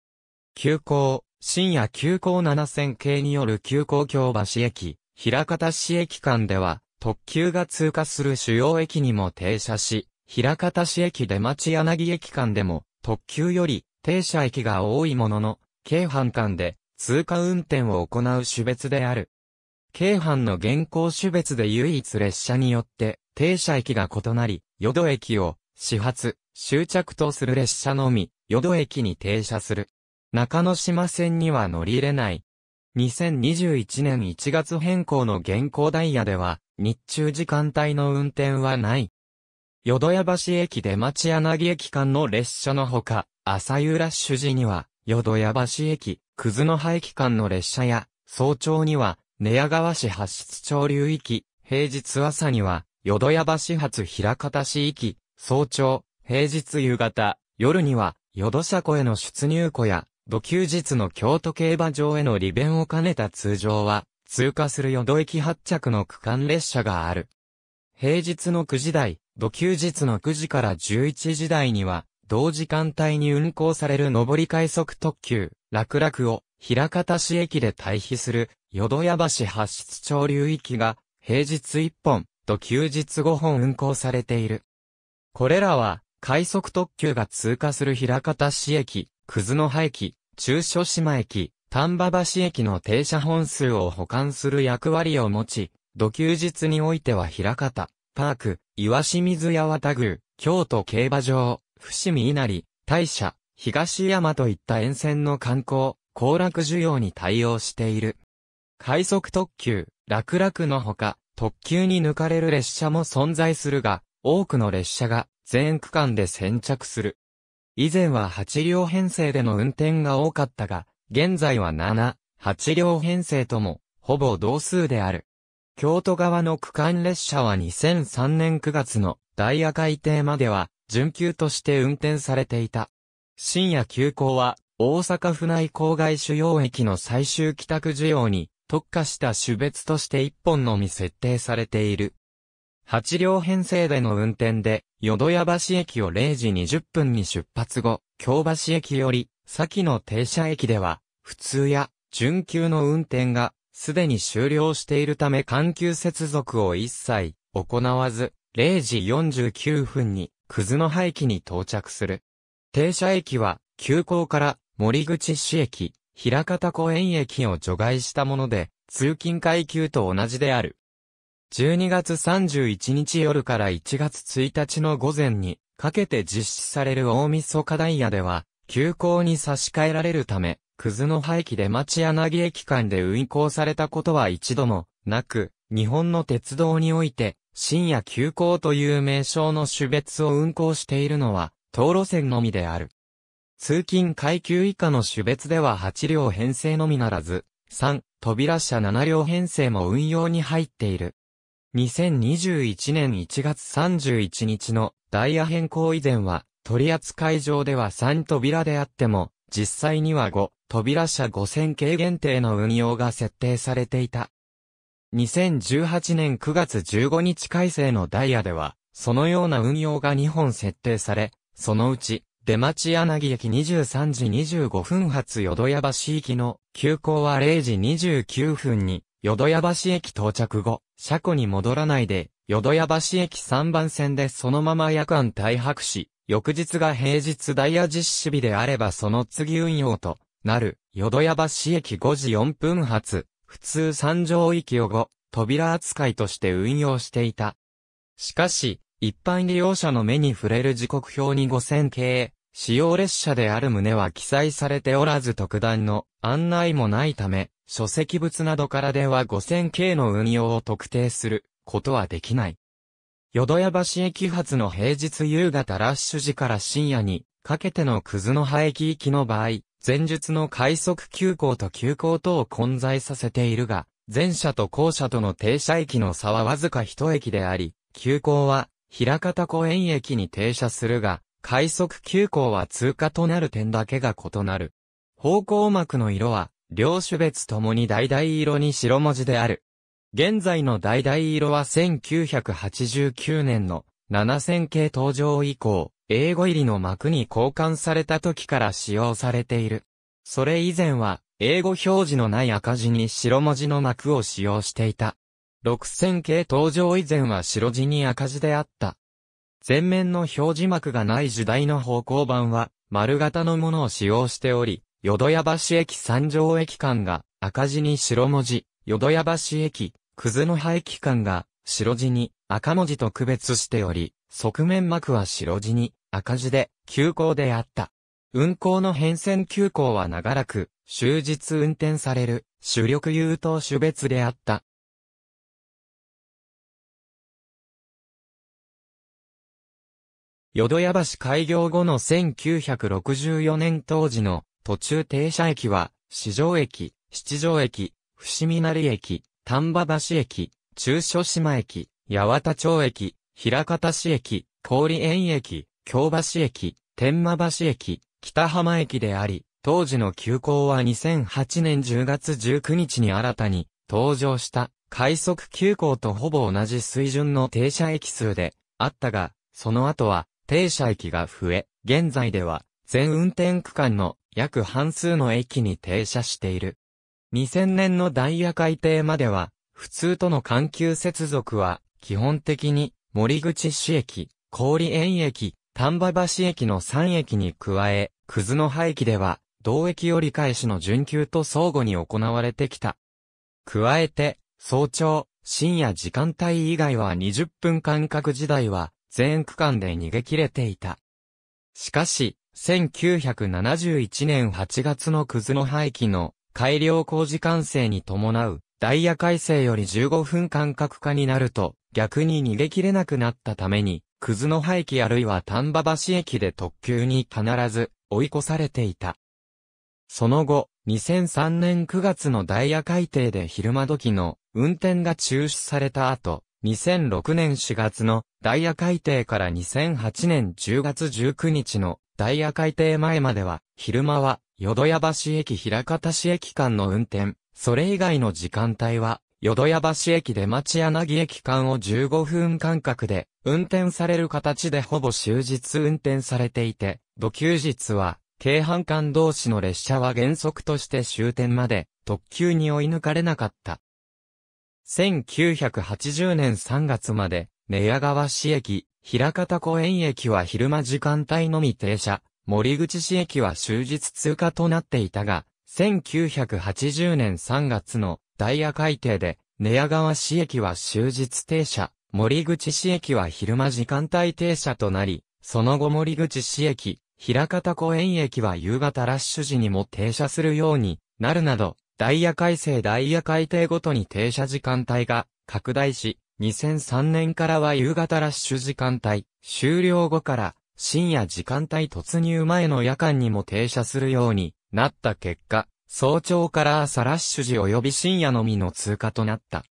急行、深夜急行7000系による急行京橋駅、平方市駅間では、特急が通過する主要駅にも停車し、平方市駅出町柳駅間でも、特急より停車駅が多いものの、京阪間で通過運転を行う種別である。京阪の現行種別で唯一列車によって停車駅が異なり、淀駅を始発、終着とする列車のみ、淀駅に停車する。中野島線には乗り入れない。2021年1月変更の現行ダイヤでは、日中時間帯の運転はない。淀屋橋駅で町柳駅間の列車のほか、朝夕ラッシュ時には、淀屋橋駅、くずの廃期間の列車や、早朝には、寝屋川市発出潮流行き、平日朝には、淀屋橋発平方市行き、早朝、平日夕方、夜には、淀車庫への出入庫や、土休日の京都競馬場への利便を兼ねた通常は、通過する淀駅発着の区間列車がある。平日の9時台、土休日の9時から11時台には、同時間帯に運行される上り快速特急、楽々を、平方市駅で退避する、淀屋橋発出潮流域が、平日1本と休日5本運行されている。これらは、快速特急が通過する平方市駅、葛の葉駅、中所島駅、丹波橋駅の停車本数を保管する役割を持ち、土休日においては平方、パーク、岩清水八幡宮、京都競馬場、伏見稲荷、大社、東山といった沿線の観光、行楽需要に対応している。快速特急、楽々のほか、特急に抜かれる列車も存在するが、多くの列車が全区間で先着する。以前は8両編成での運転が多かったが、現在は7、8両編成とも、ほぼ同数である。京都側の区間列車は2003年9月のダイヤ改定までは、準急として運転されていた。深夜急行は、大阪府内郊外主要駅の最終帰宅需要に特化した種別として一本のみ設定されている。8両編成での運転で、淀屋橋駅を0時20分に出発後、京橋駅より、先の停車駅では、普通や、準急の運転が、すでに終了しているため緩急接続を一切、行わず、0時49分に、くずの廃棄に到着する。停車駅は、急行から森口市駅、平方公園駅を除外したもので、通勤階級と同じである。12月31日夜から1月1日の午前にかけて実施される大晦日ダイヤでは、急行に差し替えられるため、くずの廃棄で町柳駅間で運行されたことは一度もなく、日本の鉄道において、深夜急行という名称の種別を運行しているのは、当路線のみである。通勤階級以下の種別では8両編成のみならず、3、扉車7両編成も運用に入っている。2021年1月31日のダイヤ変更以前は、取扱い上では3扉であっても、実際には5、扉車5000系限定の運用が設定されていた。2018年9月15日改正のダイヤでは、そのような運用が2本設定され、そのうち、出町柳駅23時25分発淀屋橋行きの急行は0時29分に、淀屋橋駅到着後、車庫に戻らないで、淀屋橋駅3番線でそのまま夜間退泊し、翌日が平日ダイヤ実施日であればその次運用となる、淀屋橋駅5時4分発、普通三条行きを後、扉扱いとして運用していた。しかし、一般利用者の目に触れる時刻表に5000系、使用列車である旨は記載されておらず特段の案内もないため、書籍物などからでは5000系の運用を特定することはできない。淀屋橋駅発の平日夕方ラッシュ時から深夜にかけての葛の葉駅行きの場合、前述の快速急行と急行等を混在させているが、前者と後者との停車駅の差はわずか一駅であり、急行は平方湖園駅に停車するが、快速急行は通過となる点だけが異なる。方向膜の色は、両種別ともに橙色に白文字である。現在の橙色は1989年の7000系登場以降、英語入りの膜に交換された時から使用されている。それ以前は、英語表示のない赤字に白文字の膜を使用していた。6000系登場以前は白地に赤字であった。前面の表示幕がない時代の方向板は、丸型のものを使用しており、淀屋橋駅三条駅間が赤字に白文字、淀屋橋駅、くずの葉駅間が白字に赤文字と区別しており、側面幕は白字に赤字で急行であった。運行の変遷急行は長らく終日運転される主力優等種別であった。淀屋橋開業後の1964年当時の途中停車駅は、四条駅、七条駅、伏見成駅、丹波橋駅、中所島駅、八幡町駅、平方市駅、郡園駅、京橋駅、天満橋駅、北浜駅であり、当時の急行は2008年10月19日に新たに登場した快速急行とほぼ同じ水準の停車駅数であったが、その後は停車駅が増え、現在では全運転区間の約半数の駅に停車している。2000年のダイヤ改定までは、普通との環球接続は、基本的に森口市駅、氷園駅、丹波橋駅の3駅に加え、葛の廃駅では、同駅折り返しの準急と相互に行われてきた。加えて、早朝、深夜時間帯以外は20分間隔時代は、全区間で逃げ切れていた。しかし、1971年8月のクズの廃棄の改良工事完成に伴うダイヤ改正より15分間隔化になると逆に逃げ切れなくなったために、クズの廃棄あるいは丹波橋駅で特急に必ず追い越されていた。その後、2003年9月のダイヤ改定で昼間時の運転が中止された後、2006年4月のダイヤ改定から2008年10月19日のダイヤ改定前までは、昼間は、淀屋橋駅平方市駅間の運転、それ以外の時間帯は、淀屋橋駅出町柳駅間を15分間隔で、運転される形でほぼ終日運転されていて、土休日は、京阪間同士の列車は原則として終点まで、特急に追い抜かれなかった。1980年3月まで、寝屋川市駅、平方公園駅は昼間時間帯のみ停車、森口市駅は終日通過となっていたが、1980年3月のダイヤ改定で、寝屋川市駅は終日停車、森口市駅は昼間時間帯停車となり、その後森口市駅、平方公園駅は夕方ラッシュ時にも停車するようになるなど、ダイヤ改正ダイヤ改定ごとに停車時間帯が拡大し、2003年からは夕方ラッシュ時間帯、終了後から深夜時間帯突入前の夜間にも停車するようになった結果、早朝から朝ラッシュ時及び深夜のみの通過となった。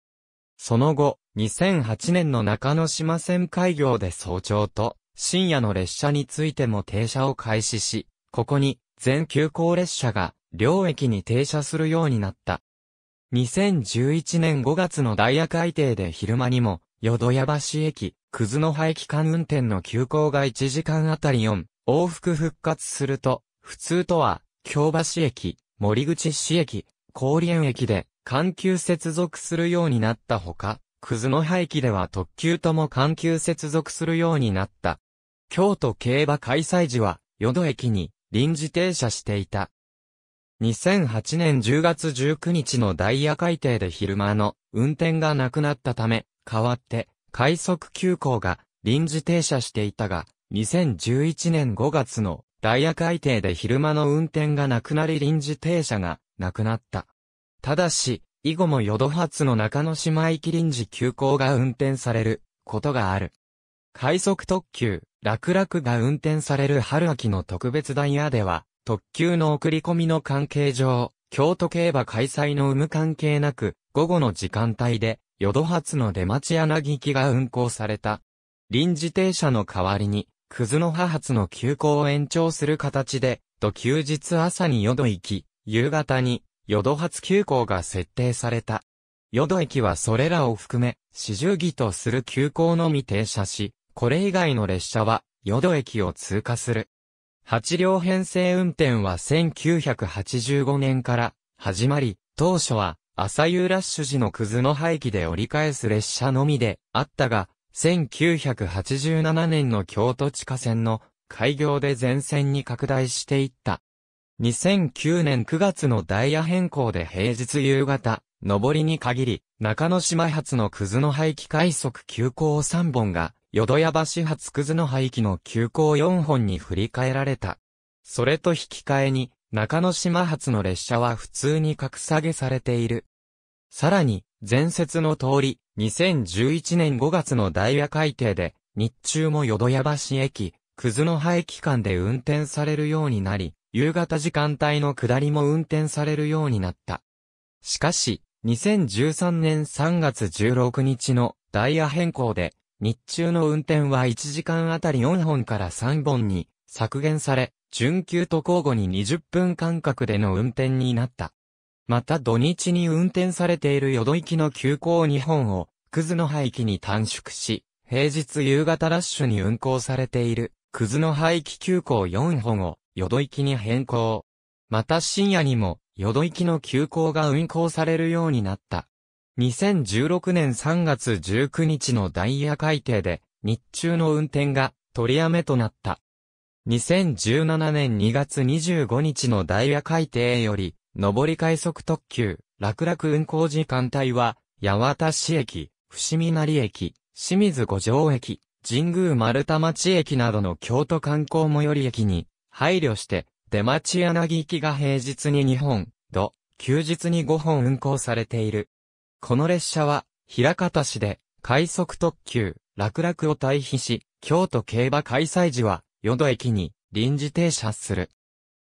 その後、2008年の中野島線開業で早朝と深夜の列車についても停車を開始し、ここに全急行列車が両駅に停車するようになった。2011年5月のダイヤ改定で昼間にも、淀屋橋駅、くずの廃駅間運転の急行が1時間あたり4、往復復活すると、普通とは、京橋駅、森口市駅、高園駅で、環球接続するようになったほか、くずの廃駅では特急とも環球接続するようになった。京都競馬開催時は、淀駅に臨時停車していた。2008年10月19日のダイヤ改定で昼間の運転がなくなったため、代わって快速急行が臨時停車していたが、2011年5月のダイヤ改定で昼間の運転がなくなり臨時停車がなくなった。ただし、以後も淀発の中野島駅臨時急行が運転されることがある。快速特急、楽々が運転される春秋の特別ダイヤでは、特急の送り込みの関係上、京都競馬開催の有無関係なく、午後の時間帯で、淀発の出町柳行きが運行された。臨時停車の代わりに、くずの葉発の休校を延長する形で、と休日朝に淀行き、夕方に、淀発休校が設定された。淀駅はそれらを含め、四十儀とする急行のみ停車し、これ以外の列車は、淀駅を通過する。8両編成運転は1985年から始まり、当初は朝夕ラッシュ時のクズの廃棄で折り返す列車のみであったが、1987年の京都地下線の開業で全線に拡大していった。2009年9月のダイヤ変更で平日夕方、上りに限り、中野島発のクズの廃棄快速急行3本が淀屋橋発くずの廃棄の急行4本に振り替えられた。それと引き換えに、中之島発の列車は普通に格下げされている。さらに、前節の通り、2011年5月のダイヤ改定で、日中も淀屋橋駅、くずの廃棄間で運転されるようになり、夕方時間帯の下りも運転されるようになった。しかし、2013年3月16日のダイヤ変更で、日中の運転は1時間あたり4本から3本に削減され、準急と交互に20分間隔での運転になった。また土日に運転されている淀行きの急行2本を、クズの廃棄に短縮し、平日夕方ラッシュに運行されている、クズの廃棄急行4本を、淀行きに変更。また深夜にも、淀行きの急行が運行されるようになった。2016年3月19日のダイヤ改定で、日中の運転が取りやめとなった。2017年2月25日のダイヤ改定より、上り快速特急、楽々運行時間帯は、八幡市駅、伏見成駅、清水五条駅、神宮丸太町駅などの京都観光最寄り駅に、配慮して、出町柳行きが平日に2本、土、休日に5本運行されている。この列車は、平方市で、快速特急、楽々を退避し、京都競馬開催時は、淀駅に臨時停車する。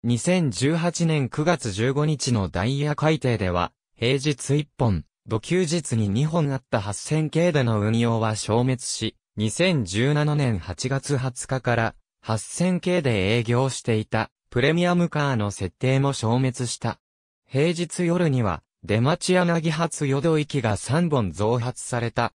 2018年9月15日のダイヤ改定では、平日1本、土休日に2本あった8000系での運用は消滅し、2017年8月20日から8000系で営業していたプレミアムカーの設定も消滅した。平日夜には出町柳発淀行きが3本増発された。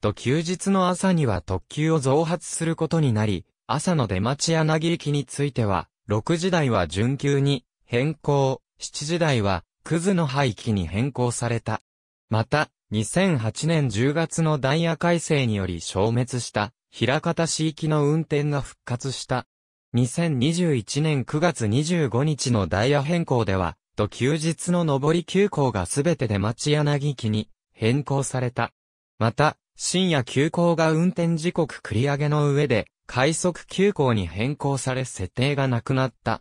と休日の朝には特急を増発することになり、朝の出町柳行きについては、6時台は準急に変更、7時台はクズの廃棄に変更された。また、2008年10月のダイヤ改正により消滅した平方市域の運転が復活した。2021年9月25日のダイヤ変更では、と休日の上り急行がすべて出町柳駅に変更された。また、深夜急行が運転時刻繰り上げの上で、快速急行に変更され設定がなくなった。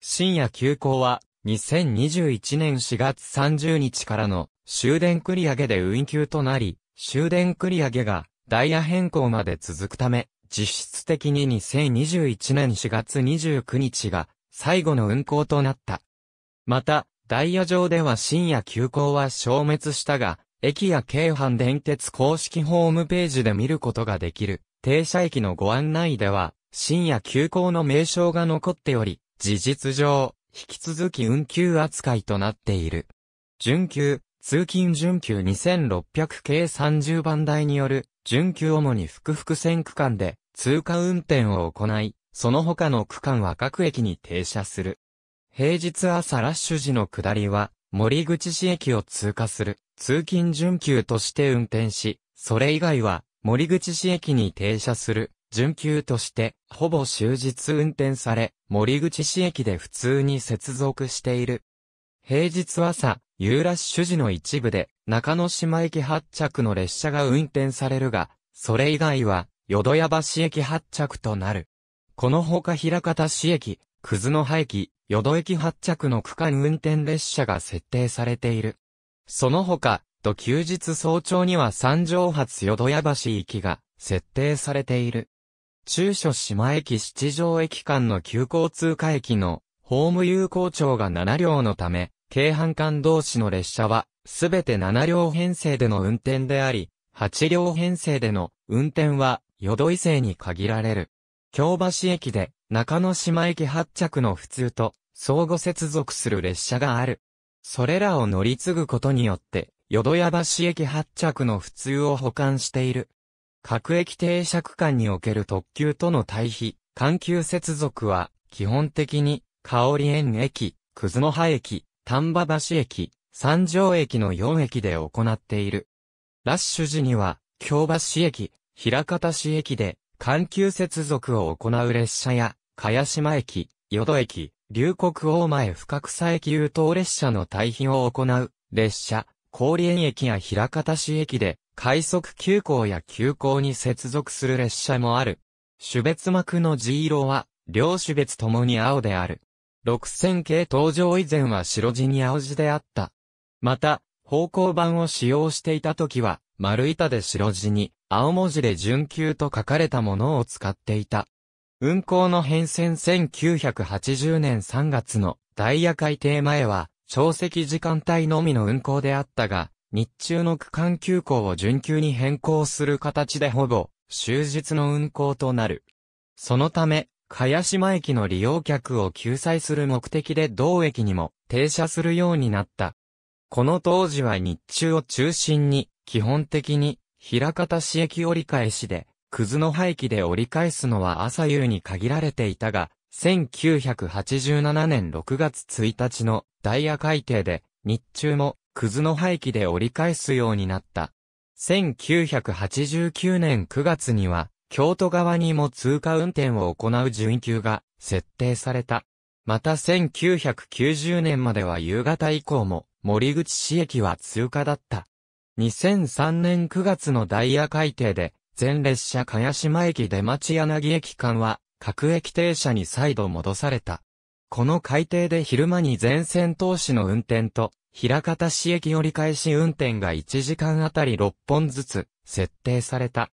深夜急行は、2021年4月30日からの終電繰り上げで運休となり、終電繰り上げがダイヤ変更まで続くため、実質的に2021年4月29日が最後の運行となった。また、ダイヤ上では深夜急行は消滅したが、駅や京阪電鉄公式ホームページで見ることができる、停車駅のご案内では、深夜急行の名称が残っており、事実上、引き続き運休扱いとなっている。準急、通勤準急2600系30番台による、準急主に複々線区間で、通過運転を行い、その他の区間は各駅に停車する。平日朝ラッシュ時の下りは、森口市駅を通過する、通勤準急として運転し、それ以外は、森口市駅に停車する、準急として、ほぼ終日運転され、森口市駅で普通に接続している。平日朝、ユーラッシュ時の一部で、中野島駅発着の列車が運転されるが、それ以外は、淀屋橋駅発着となる。このほか平方市駅、葛野葉駅、淀駅発着の区間運転列車が設定されている。その他、と休日早朝には三条発淀屋橋行きが設定されている。中所島駅七条駅間の急行通過駅のホーム有効長が7両のため、京阪間同士の列車は、すべて7両編成での運転であり、8両編成での運転は、淀伊勢に限られる。京橋駅で、中野島駅発着の普通と、相互接続する列車がある。それらを乗り継ぐことによって、淀屋橋駅発着の普通を保管している。各駅停車区間における特急との対比、緩急接続は、基本的に、香里園駅、葛の葉駅、丹波橋駅、三条駅の4駅で行っている。ラッシュ時には、京橋駅、平方市駅で、緩急接続を行う列車や、茅島駅、淀駅、龍谷大前深草駅優等列車の退避を行う列車、高園駅や平方市駅で、快速急行や急行に接続する列車もある。種別幕の地色は、両種別ともに青である。6000系登場以前は白地に青地であった。また、方向板を使用していた時は、丸板で白地に、青文字で準急と書かれたものを使っていた。運行の変遷1980年3月のダイヤ改定前は、小石時間帯のみの運行であったが、日中の区間休校を準急に変更する形でほぼ、終日の運行となる。そのため、茅島駅の利用客を救済する目的で同駅にも停車するようになった。この当時は日中を中心に、基本的に、平方市駅折り返しで、クズの廃棄で折り返すのは朝夕に限られていたが、1987年6月1日のダイヤ改定で、日中もクズの廃棄で折り返すようになった。1989年9月には、京都側にも通過運転を行う準急が設定された。また1990年までは夕方以降も森口市駅は通過だった。2003年9月のダイヤ改定で全列車茅島駅出町柳駅間は、各駅停車に再度戻された。この改定で昼間に全線投資の運転と、平方市駅折り返し運転が1時間あたり6本ずつ、設定された。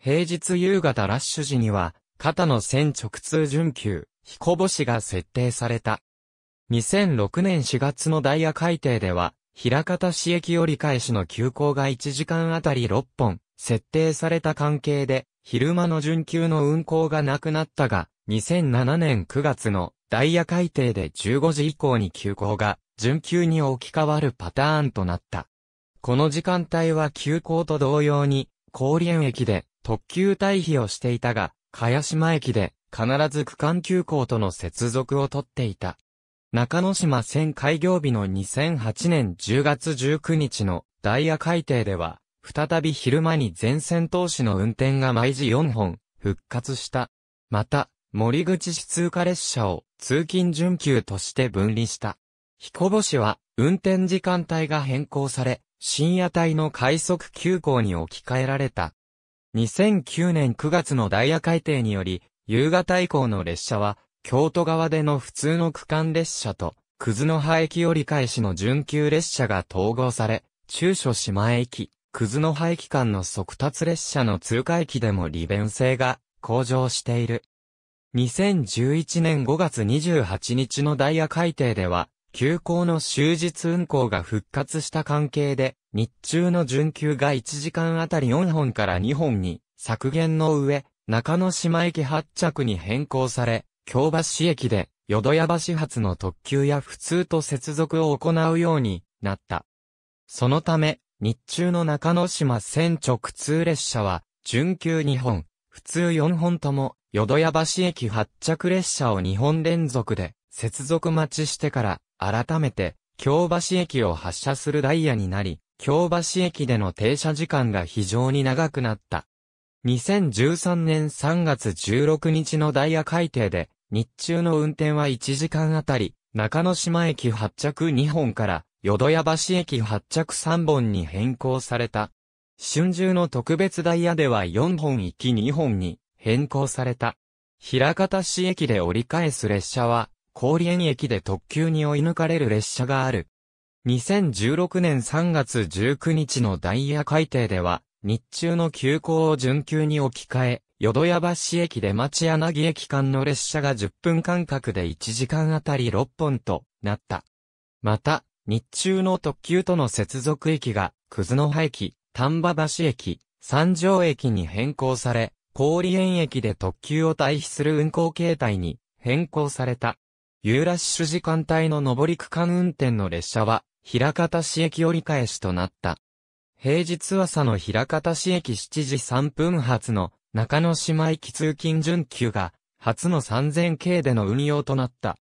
平日夕方ラッシュ時には、肩の線直通準急、彦星が設定された。2006年4月のダイヤ改定では、平方市駅折り返しの急行が1時間あたり6本、設定された関係で、昼間の準急の運行がなくなったが、2007年9月のダイヤ改定で15時以降に急行が準急に置き換わるパターンとなった。この時間帯は急行と同様に、高円駅で特急退避をしていたが、茅島駅で必ず区間急行との接続をとっていた。中之島線開業日の2008年10月19日のダイヤ改定では、再び昼間に全線投資の運転が毎時4本、復活した。また、森口市通過列車を通勤準急として分離した。彦星は、運転時間帯が変更され、深夜帯の快速急行に置き換えられた。2009年9月のダイヤ改定により、夕方以降の列車は、京都側での普通の区間列車と、葛の葉駅折り返しの準急列車が統合され、中所島駅、クズの廃機間の速達列車の通過駅でも利便性が向上している。2011年5月28日のダイヤ改定では、急行の終日運行が復活した関係で、日中の準急が1時間あたり4本から2本に削減の上、中野島駅発着に変更され、京橋駅で、淀屋橋発の特急や普通と接続を行うようになった。そのため、日中の中之島線直通列車は、準急2本、普通4本とも、淀屋橋駅発着列車を2本連続で、接続待ちしてから、改めて、京橋駅を発車するダイヤになり、京橋駅での停車時間が非常に長くなった。2013年3月16日のダイヤ改定で、日中の運転は1時間あたり、中之島駅発着2本から、淀屋橋駅発着3本に変更された。春秋の特別ダイヤでは4本行き2本に変更された。平方市駅で折り返す列車は、高園駅で特急に追い抜かれる列車がある。2016年3月19日のダイヤ改定では、日中の急行を準急に置き換え、淀屋橋駅で町柳駅間の列車が10分間隔で1時間あたり6本となった。また、日中の特急との接続駅が、葛の葉駅、丹波橋駅、三条駅に変更され、郡園駅で特急を退避する運行形態に変更された。ユーラッシュ時間帯の上り区間運転の列車は、平方市駅折り返しとなった。平日朝の平方市駅7時3分発の中野島駅通勤準急が、初の3000系での運用となった。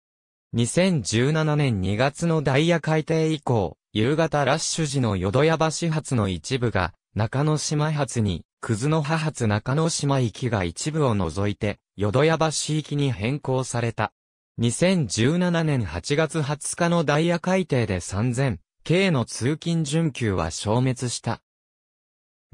2017年2月のダイヤ改定以降、夕方ラッシュ時の淀屋橋発の一部が、中野島発に、葛の葉発中野島行きが一部を除いて、淀屋橋行きに変更された。2017年8月20日のダイヤ改定で3000、K の通勤準急は消滅した。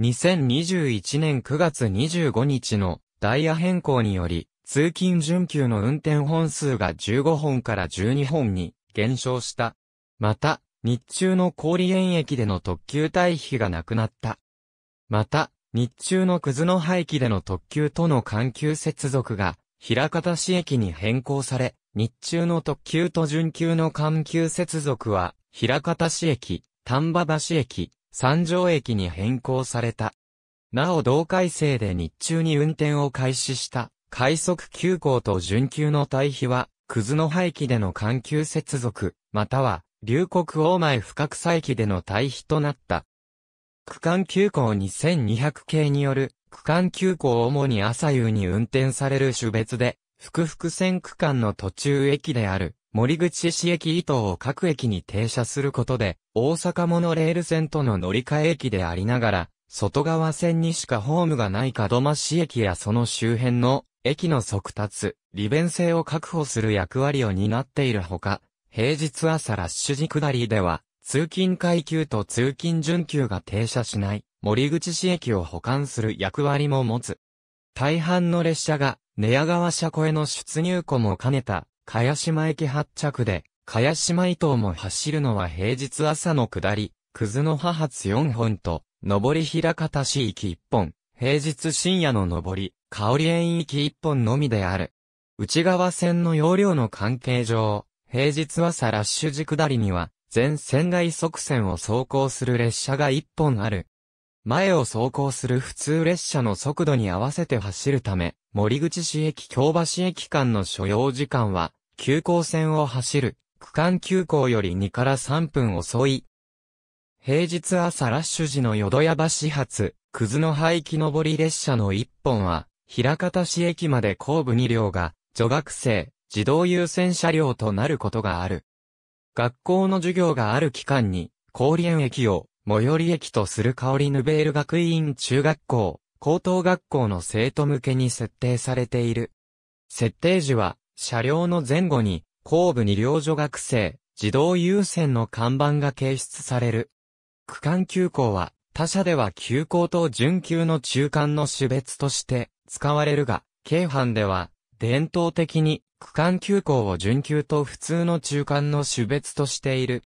2021年9月25日のダイヤ変更により、通勤準急の運転本数が15本から12本に減少した。また、日中の氷園駅での特急退避がなくなった。また、日中のくずの廃棄での特急との環球接続が、平方市駅に変更され、日中の特急と準急の環球接続は、平方市駅、丹波橋駅、三条駅に変更された。なお同改正で日中に運転を開始した快速急行と準急の対比は、クズの廃棄での緩急接続、または、流国大前不覚再起での対比となった。区間急行2200系による、区間急行を主に朝夕に運転される種別で、福福線区間の途中駅である、森口市駅伊東を各駅に停車することで、大阪モノレール線との乗り換え駅でありながら、外側線にしかホームがない門真市駅やその周辺の駅の速達、利便性を確保する役割を担っているほか、平日朝ラッシュ時下りでは、通勤階級と通勤準急が停車しない、森口市駅を保管する役割も持つ。大半の列車が、寝屋川車庫への出入庫も兼ねた、茅島駅発着で、茅島伊東も走るのは平日朝の下り、くずの葉発4本と、上り平方市き1本、平日深夜の上り、香り園域一本のみである。内側線の容量の関係上、平日朝ラッシュ時下りには、全線外側線を走行する列車が一本ある。前を走行する普通列車の速度に合わせて走るため、森口市駅京橋駅間の所要時間は、急行線を走る、区間急行より2から3分遅い。平日朝ラッシュ時の淀屋橋発、くずの廃棄上り列車の1本は、平方市駅まで後部2両が、女学生、児童優先車両となることがある。学校の授業がある期間に、郡園駅を、最寄り駅とする香りヌベール学院中学校、高等学校の生徒向けに設定されている。設定時は、車両の前後に、後部二両女学生、児童優先の看板が掲出される。区間休校は、他社では休校と準休の中間の種別として、使われるが、京阪では、伝統的に、区間急行を準急と普通の中間の種別としている。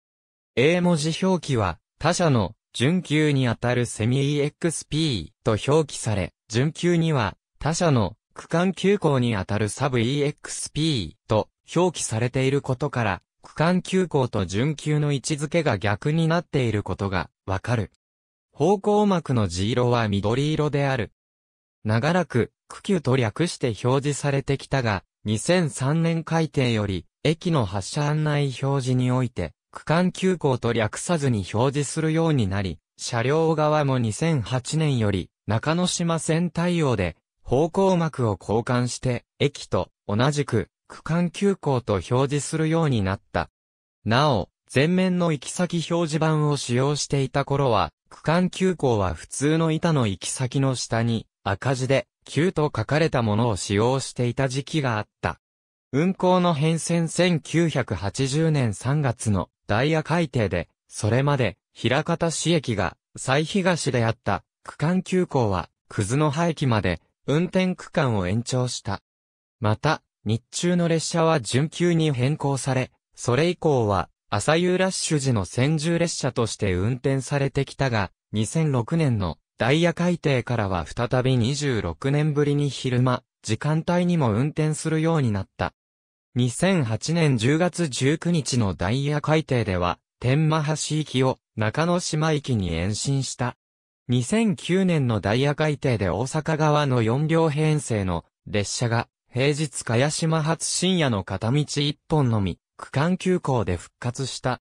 英文字表記は、他社の、準急にあたるセミ EXP と表記され、準急には、他社の、区間急行にあたるサブ EXP と表記されていることから、区間急行と準急の位置づけが逆になっていることがわかる。方向膜の地色は緑色である。長らく、区急と略して表示されてきたが、2003年改定より、駅の発車案内表示において、区間急行と略さずに表示するようになり、車両側も2008年より、中野島線対応で、方向幕を交換して、駅と同じく、区間急行と表示するようになった。なお、前面の行き先表示板を使用していた頃は、区間急行は普通の板の行き先の下に、赤字で、旧と書かれたものを使用していた時期があった。運行の変遷1980年3月のダイヤ改定で、それまで、平方市駅が、最東であった区間急行は、くずの廃棄まで、運転区間を延長した。また、日中の列車は準急に変更され、それ以降は、朝夕ラッシュ時の先住列車として運転されてきたが、2006年のダイヤ改定からは再び26年ぶりに昼間、時間帯にも運転するようになった。2008年10月19日のダイヤ改定では、天満橋行きを中野島行きに延伸した。2009年のダイヤ改定で大阪側の4両編成の列車が平日茅島発深夜の片道1本のみ区間急行で復活した。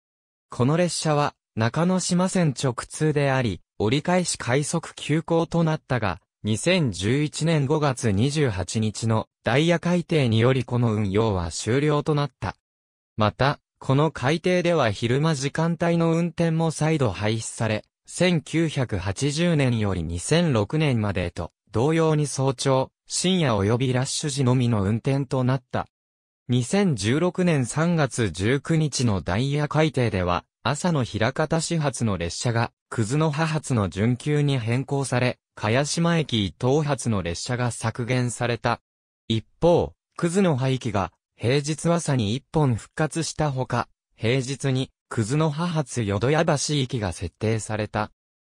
この列車は中野島線直通であり、折り返し快速急行となったが、2011年5月28日のダイヤ改定によりこの運用は終了となった。また、この改定では昼間時間帯の運転も再度廃止され、1980年より2006年までと、同様に早朝、深夜及びラッシュ時のみの運転となった。2016年3月19日のダイヤ改定では、朝の平方始発の列車が、葛の葉発の準急に変更され、茅島駅伊等発の列車が削減された。一方、葛の葉駅が、平日朝に一本復活したほか、平日に、葛の葉発淀屋橋駅が設定された。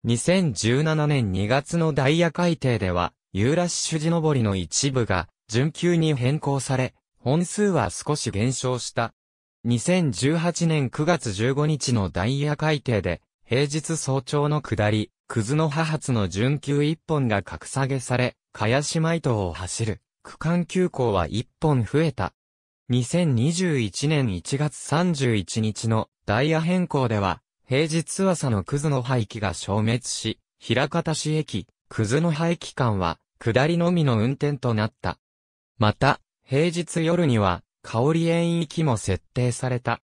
2017年2月のダイヤ改定では、ユーラッシュ時登りの一部が、準急に変更され、本数は少し減少した。2018年9月15日のダイヤ改定で、平日早朝の下り、クズの葉発の準急1本が格下げされ、茅島糸を走る、区間急行は1本増えた。2021年1月31日のダイヤ変更では、平日朝のクズの廃棄が消滅し、平方市駅、クズの廃棄間は、下りのみの運転となった。また、平日夜には、香り園域も設定された。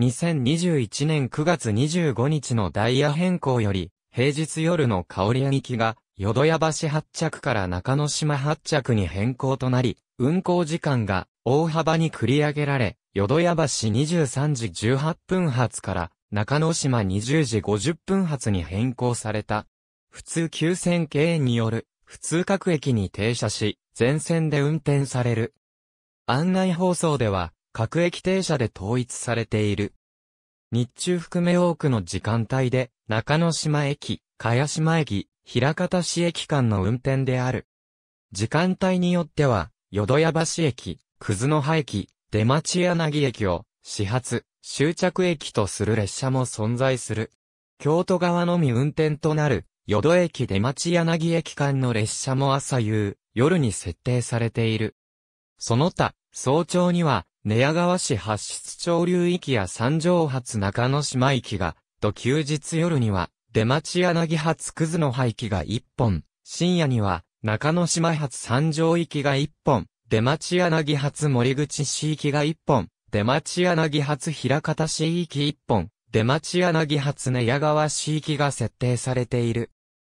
2021年9月25日のダイヤ変更より、平日夜の香り園域が、淀屋橋発着から中之島発着に変更となり、運行時間が大幅に繰り上げられ、淀屋橋23時18分発から中之島20時50分発に変更された。普通急線経営による普通各駅に停車し、全線で運転される案内放送では、各駅停車で統一されている。日中含め多くの時間帯で、中野島駅、茅島駅、平方市駅間の運転である。時間帯によっては、淀屋橋駅、葛の葉駅、出町柳駅を、始発、終着駅とする列車も存在する。京都側のみ運転となる、淀駅出町柳駅間の列車も朝夕、夜に設定されている。その他、早朝には、寝屋川市発出潮流域や三条発中野島域が、と休日夜には、出町柳発くずの廃棄が一本、深夜には、中野島発三条域が一本、出町柳発森口市域が一本、出町柳発平方市域一本、出町柳発根屋川市域が設定されている。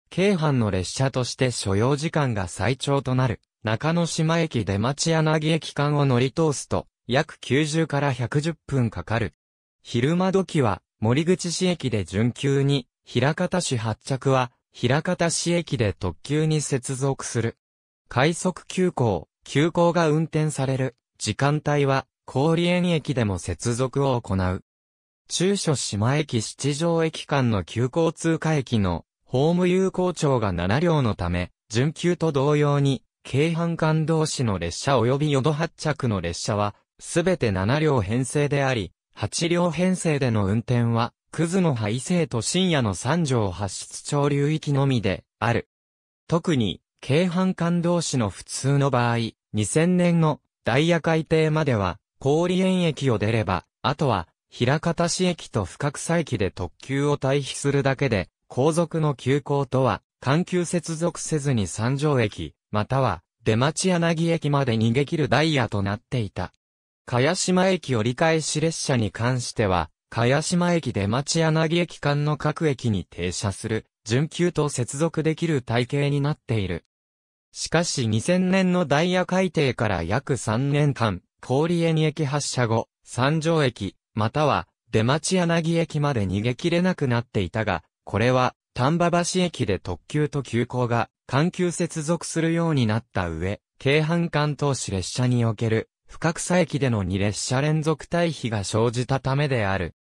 京阪の列車として所要時間が最長となる。中野島駅出町柳駅間を乗り通すと、約90から110分かかる。昼間時は、森口市駅で準急に、平方市発着は、平方市駅で特急に接続する。快速急行、急行が運転される、時間帯は、氷園駅でも接続を行う。中所島駅七条駅間の急行通過駅の、ホーム有効庁が7両のため、準急と同様に、京阪間同士の列車及び淀発着の列車は、すべて7両編成であり、8両編成での運転は、クズの廃生と深夜の三条発出潮流域のみで、ある。特に、京阪間同士の普通の場合、2000年のダイヤ改定までは、郡園駅を出れば、あとは、平方市駅と深草駅で特急を退避するだけで、後続の急行とは、環急接続せずに三条駅、または出町柳駅まで逃げ切るダイヤとなっていた。茅島駅折り返し列車に関しては、茅島駅出町柳駅間の各駅に停車する、準急と接続できる体系になっている。しかし2000年のダイヤ改定から約3年間、氷江に駅発車後、三条駅、または出町柳駅まで逃げ切れなくなっていたが、これは丹波橋駅で特急と急行が環球接続するようになった上、京阪関東市列車における、深草駅での2列車連続退避が生じたためである。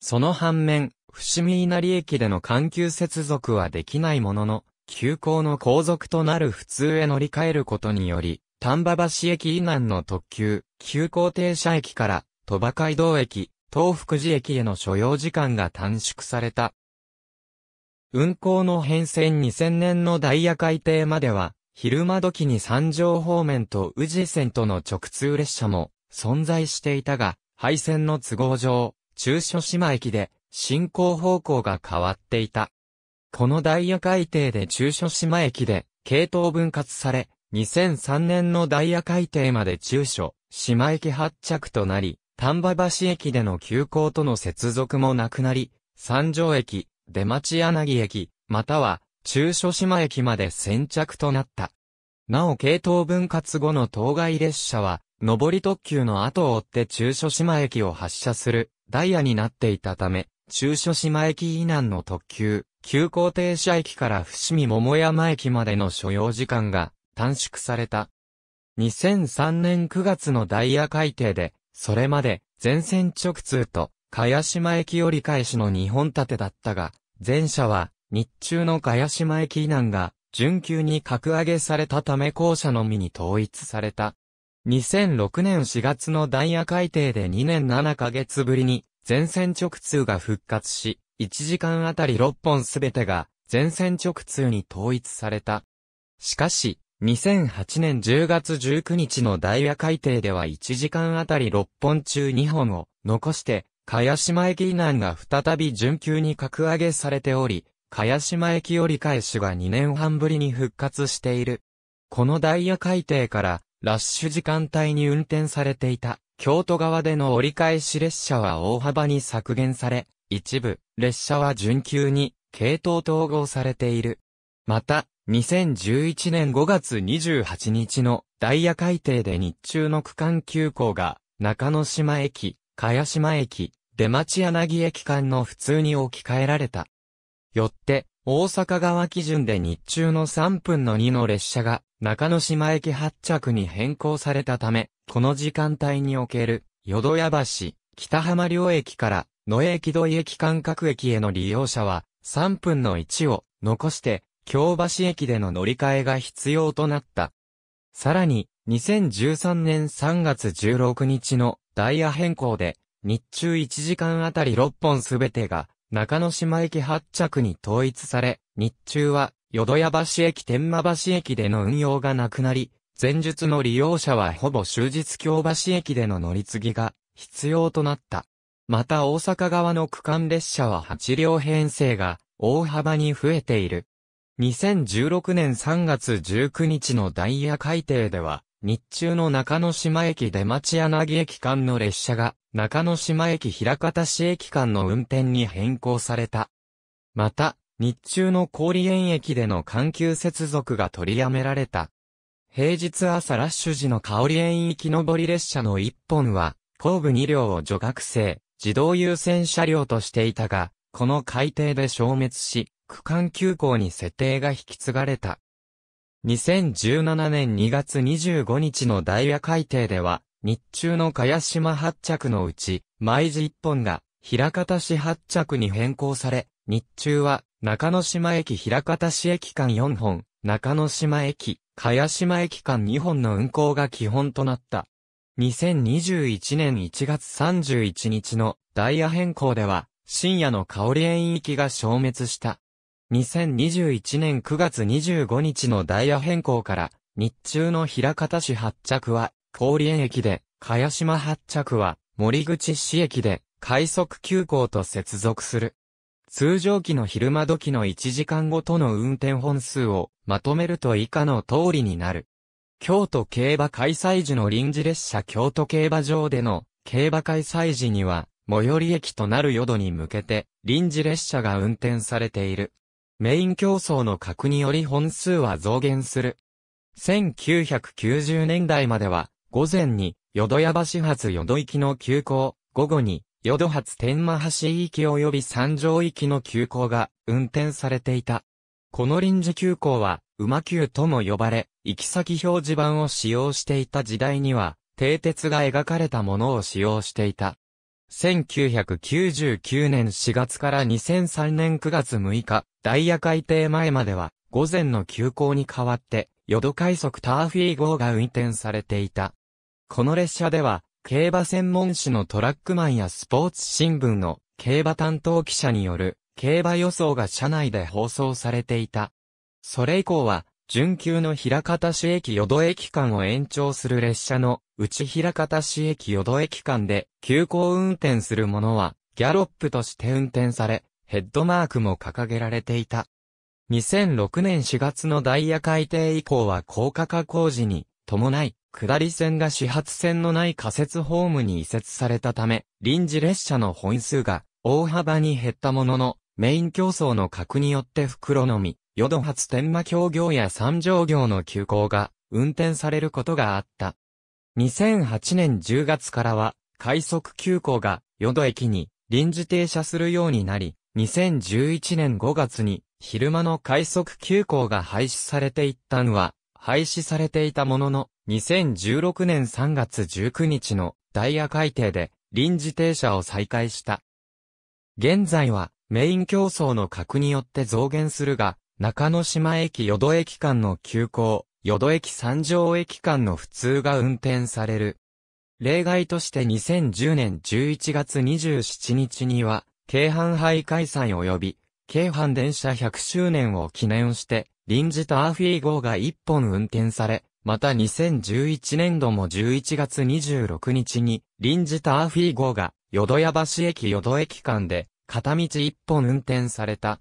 その反面、伏見稲荷駅での環球接続はできないものの、急行の後続となる普通へ乗り換えることにより、丹波橋駅以南の特急、急行停車駅から、鳥羽街道駅、東福寺駅への所要時間が短縮された。運行の変遷2000年のダイヤ改定までは、昼間時に三条方面と宇治線との直通列車も存在していたが、廃線の都合上、中所島駅で進行方向が変わっていた。このダイヤ改定で中所島駅で系統分割され、2003年のダイヤ改定まで中所、島駅発着となり、丹波橋駅での急行との接続もなくなり、三条駅、出町柳駅、または中所島駅まで先着となった。なお系統分割後の当該列車は、上り特急の後を追って中所島駅を発車するダイヤになっていたため、中所島駅以南の特急、急行停車駅から伏見桃山駅までの所要時間が短縮された。2003年9月のダイヤ改定で、それまで全線直通と茅島駅折り返しの2本立てだったが、前者は、日中の茅島駅以南が、準急に格上げされたため校舎のみに統一された。2006年4月のダイヤ改定で2年7ヶ月ぶりに、全線直通が復活し、1時間あたり6本すべてが、全線直通に統一された。しかし、2008年10月19日のダイヤ改定では1時間あたり6本中2本を残して、茅島駅以南が再び準急に格上げされており、茅島駅折り返しが2年半ぶりに復活している。このダイヤ改定から、ラッシュ時間帯に運転されていた、京都側での折り返し列車は大幅に削減され、一部、列車は準急に、系統統合されている。また、2011年5月28日のダイヤ改定で日中の区間急行が、中野島駅、茅島駅、出町柳駅間の普通に置き換えられた。よって、大阪側基準で日中の3分の2の列車が中之島駅発着に変更されたため、この時間帯における、淀屋橋、北浜両駅から野駅土井駅間各駅への利用者は3分の1を残して、京橋駅での乗り換えが必要となった。さらに、2013年3月16日のダイヤ変更で、日中1時間あたり6本すべてが、中野島駅発着に統一され、日中は、淀屋橋駅天満橋駅での運用がなくなり、前述の利用者はほぼ終日京橋駅での乗り継ぎが必要となった。また大阪側の区間列車は8両編成が大幅に増えている。2016年3月19日のダイヤ改定では、日中の中之島駅出町柳駅間の列車が、中之島駅平方市駅間の運転に変更された。また、日中の郡園駅での緩急接続が取りやめられた。平日朝ラッシュ時の香り園行き上り列車の1本は、後部2両を女学生、自動優先車両としていたが、この改定で消滅し、区間急行に設定が引き継がれた。2017年2月25日のダイヤ改定では、日中の茅島発着のうち、毎時1本が、平方市発着に変更され、日中は、中野島駅平方市駅間4本、中野島駅、茅島駅間2本の運行が基本となった。2021年1月31日のダイヤ変更では、深夜の香り園域が消滅した。2021年9月25日のダイヤ変更から、日中の平方市発着は、郡園駅で、茅島発着は、森口市駅で、快速急行と接続する。通常期の昼間時の1時間ごとの運転本数をまとめると以下の通りになる。京都競馬開催時の臨時列車京都競馬場での競馬開催時には、最寄り駅となる淀に向けて臨時列車が運転されている。メイン競争の格により本数は増減する。1990年代までは、午前に、淀屋橋発淀行きの急行、午後に、淀発天満橋行き及び三条行きの急行が運転されていた。この臨時急行は、馬急とも呼ばれ、行き先表示板を使用していた時代には、定鉄が描かれたものを使用していた。1999年4月から2003年9月6日、ダイヤ改定前までは、午前の急行に代わって、ヨド快速ターフィー号が運転されていた。この列車では、競馬専門誌のトラックマンやスポーツ新聞の競馬担当記者による競馬予想が車内で放送されていた。それ以降は準急の平方市駅淀駅間を延長する列車の、内平方市駅淀駅間で、急行運転するものは、ギャロップとして運転され、ヘッドマークも掲げられていた。2006年4月のダイヤ改定以降は高架化工事に伴い、下り線が始発線のない仮設ホームに移設されたため、臨時列車の本数が大幅に減ったものの、メイン競争の核によって袋のみ、淀発天馬協業や三条業の急行が運転されることがあった。2008年10月からは、快速急行が淀駅に臨時停車するようになり、2011年5月に昼間の快速急行が廃止されていったんは、廃止されていたものの、2016年3月19日のダイヤ改定で臨時停車を再開した。現在はメイン競争の核によって増減するが、中野島駅淀駅間の急行、淀駅三条駅間の普通が運転される。例外として2010年11月27日には、京阪杯開催及び、京阪電車100周年を記念して、臨時ターフィー号が1本運転され、また2011年度も11月26日に、臨時ターフィー号が、淀屋橋駅淀駅間で、片道1本運転された。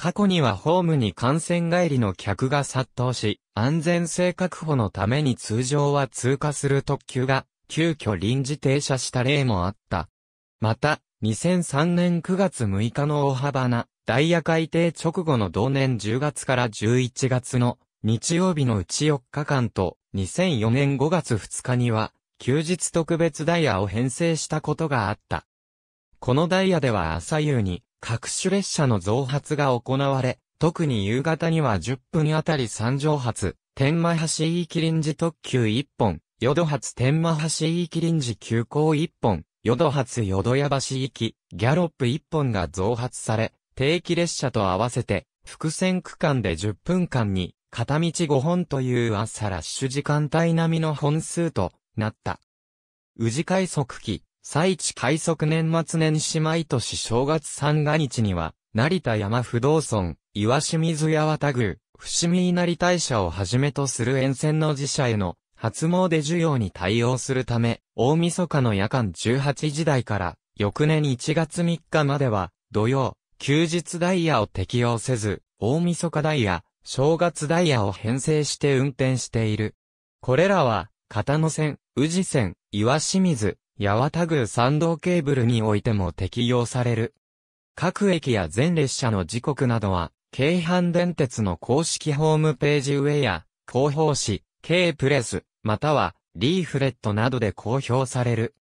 過去にはホームに感染帰りの客が殺到し、安全性確保のために通常は通過する特急が、急遽臨時停車した例もあった。また、2003年9月6日の大幅な、ダイヤ改定直後の同年10月から11月の日曜日のうち4日間と2004年5月2日には休日特別ダイヤを編成したことがあった。このダイヤでは朝夕に各種列車の増発が行われ、特に夕方には10分あたり3乗発、天満橋イーキリンジ特急1本、淀発天満橋イーキリンジ急行1本、淀発淀屋橋行き、ギャロップ1本が増発され、定期列車と合わせて、伏線区間で10分間に、片道5本という朝ラッシュ時間帯並みの本数となった。宇治快速機、最地快速年末年始毎年正月三が日には、成田山不動村、岩清水八幡宮、伏見稲荷大社をはじめとする沿線の寺社への初詣需要に対応するため、大晦日の夜間18時台から、翌年1月3日までは、土曜、休日ダイヤを適用せず、大晦日ダイヤ、正月ダイヤを編成して運転している。これらは、片野線、宇治線、岩清水、八幡宮参道ケーブルにおいても適用される。各駅や全列車の時刻などは、京阪電鉄の公式ホームページ上や、広報誌、K プレス、または、リーフレットなどで公表される。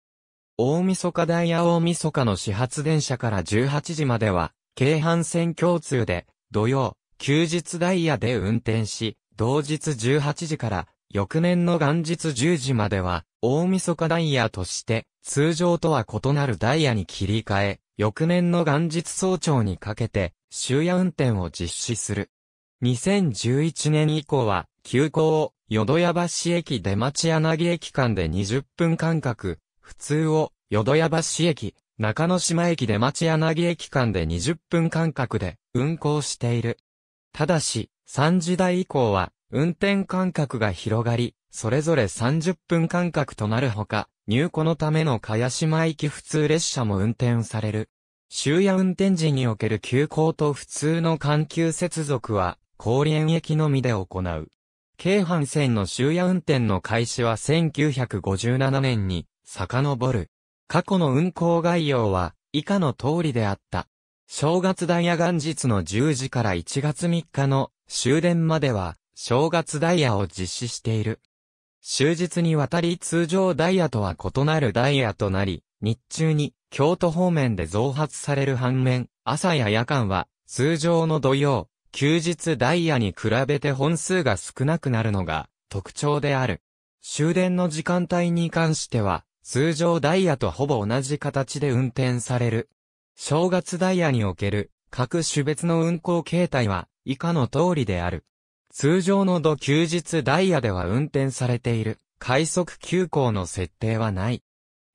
大晦日ダイヤ大晦日の始発電車から18時までは、京阪線共通で、土曜、休日ダイヤで運転し、同日18時から翌年の元日10時までは、大晦日ダイヤとして、通常とは異なるダイヤに切り替え、翌年の元日早朝にかけて、終夜運転を実施する。2011年以降は、急行を、淀屋橋駅出町柳駅間で20分間隔、普通を、淀屋橋駅、中之島駅出町柳駅間で20分間隔で運行している。ただし、3時台以降は、運転間隔が広がり、それぞれ30分間隔となるほか、入庫のための茅島行き普通列車も運転される。終夜運転時における急行と普通の緩急接続は、高連駅のみで行う。京阪線の終夜運転の開始は1957年に遡る。過去の運行概要は以下の通りであった。正月ダイヤ元日の10時から1月3日の終電までは正月ダイヤを実施している。終日にわたり通常ダイヤとは異なるダイヤとなり、日中に京都方面で増発される反面、朝や夜間は通常の土曜、休日ダイヤに比べて本数が少なくなるのが特徴である。終電の時間帯に関しては、通常ダイヤとほぼ同じ形で運転される。正月ダイヤにおける各種別の運行形態は以下の通りである。通常の土休日ダイヤでは運転されている、快速急行の設定はない。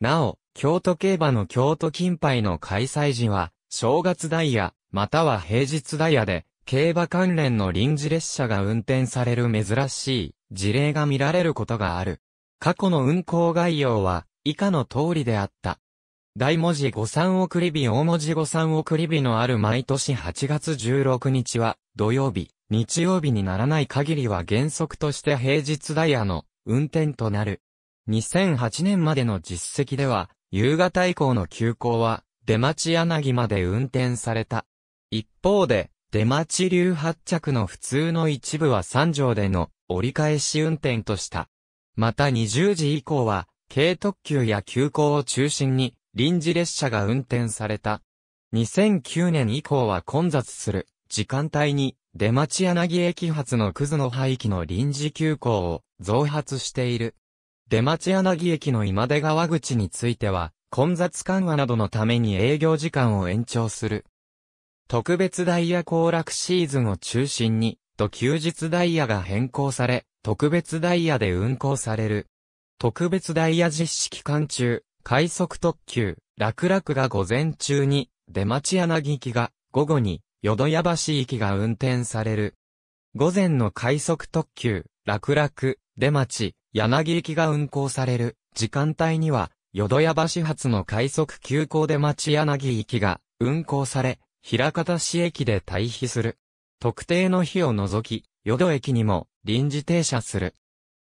なお、京都競馬の京都金杯の開催時は、正月ダイヤ、または平日ダイヤで、競馬関連の臨時列車が運転される珍しい事例が見られることがある。過去の運行概要は以下の通りであった。大文字五三送り日大文字五三送り日のある毎年8月16日は土曜日。日曜日にならない限りは原則として平日ダイヤの運転となる。2008年までの実績では、夕方以降の急行は、出町柳まで運転された。一方で、出町流発着の普通の一部は3条での折り返し運転とした。また20時以降は、軽特急や急行を中心に、臨時列車が運転された。2009年以降は混雑する時間帯に出町柳駅発のクズの廃棄の臨時休校を増発している。出町柳駅の今出川口については、混雑緩和などのために営業時間を延長する。特別ダイヤ行楽シーズンを中心に、と休日ダイヤが変更され、特別ダイヤで運行される。特別ダイヤ実施期間中、快速特急、楽々が午前中に、出町柳駅が、午後に、淀屋橋行きが運転される。午前の快速特急、楽楽、出町、柳行きが運行される。時間帯には、淀屋橋発の快速急行出町柳行きが運行され、平方市駅で退避する。特定の日を除き、淀駅にも臨時停車する。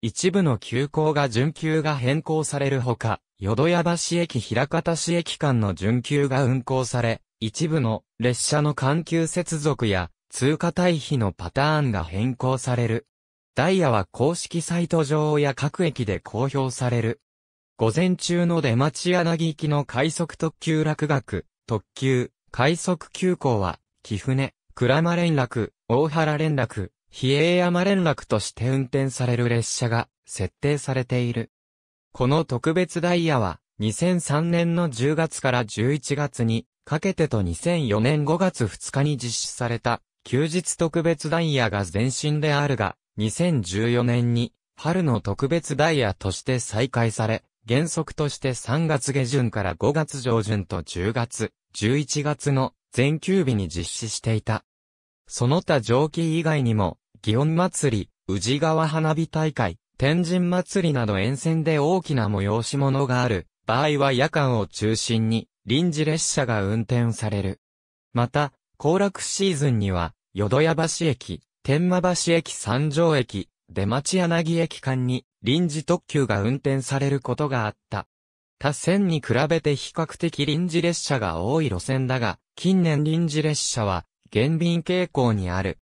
一部の急行が準急が変更されるほか、淀屋橋駅平方市駅間の準急が運行され、一部の列車の緩急接続や通過対比のパターンが変更される。ダイヤは公式サイト上や各駅で公表される。午前中の出町柳行きの快速特急落学、特急、快速急行は、木船、倉間連絡、大原連絡、比叡山連絡として運転される列車が設定されている。この特別ダイヤは、2003年の10月から11月にかけてと2004年5月2日に実施された、休日特別ダイヤが前身であるが、2014年に、春の特別ダイヤとして再開され、原則として3月下旬から5月上旬と10月、11月の全休日に実施していた。その他上記以外にも、祇園祭り、宇治川花火大会、天神祭りなど沿線で大きな催し物がある場合は夜間を中心に臨時列車が運転される。また、行楽シーズンには、淀屋橋駅、天満橋駅三条駅、出町柳駅間に臨時特急が運転されることがあった。他線に比べて比較的臨時列車が多い路線だが、近年臨時列車は減便傾向にある。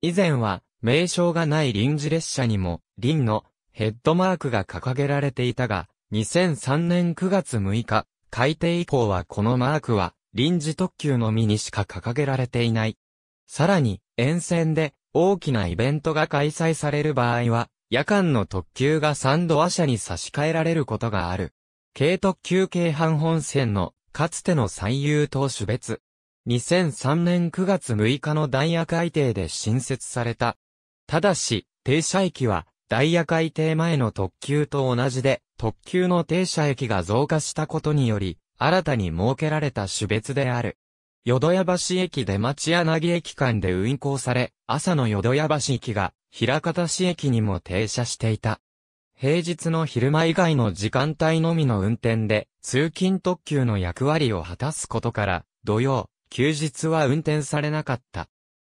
以前は名称がない臨時列車にも、臨のヘッドマークが掲げられていたが、2003年9月6日、改定以降はこのマークは、臨時特急のみにしか掲げられていない。さらに、沿線で大きなイベントが開催される場合は、夜間の特急が3度和車に差し替えられることがある。軽特急京阪本線のかつての最優等種別。2003年9月6日のダイヤ改定で新設された。ただし、停車駅はダイヤ改定前の特急と同じで、特急の停車駅が増加したことにより、新たに設けられた種別である。淀屋橋駅で町柳駅間で運行され、朝の淀屋橋駅が、平方市駅にも停車していた。平日の昼間以外の時間帯のみの運転で、通勤特急の役割を果たすことから、土曜、休日は運転されなかった。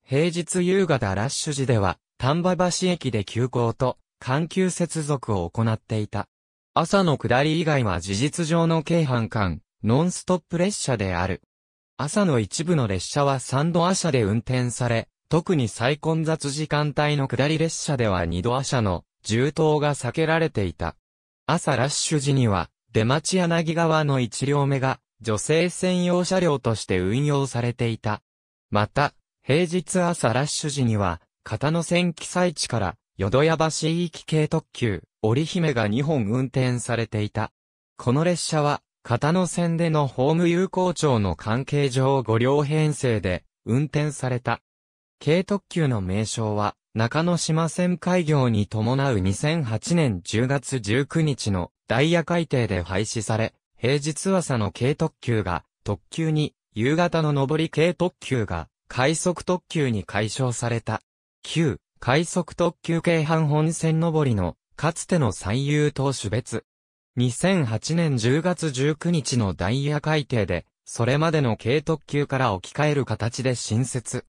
平日夕方ラッシュ時では、丹波橋駅で急行と、緩急接続を行っていた。朝の下り以外は事実上の京阪間、ノンストップ列車である。朝の一部の列車は3度朝で運転され、特に最混雑時間帯の下り列車では2度朝の重当が避けられていた。朝ラッシュ時には、出町柳川の1両目が女性専用車両として運用されていた。また、平日朝ラッシュ時には、片野線記載地から淀屋橋駅系特急、織姫が2本運転されていた。この列車は、片野線でのホーム有効庁の関係上5両編成で、運転された。軽特急の名称は、中野島線開業に伴う2008年10月19日のダイヤ改定で廃止され、平日朝の軽特急が特急に、夕方の上り軽特急が快速特急に解消された。9、快速特急京阪本線上りの、かつての最優等種別。2008年10月19日のダイヤ改定で、それまでの軽特急から置き換える形で新設。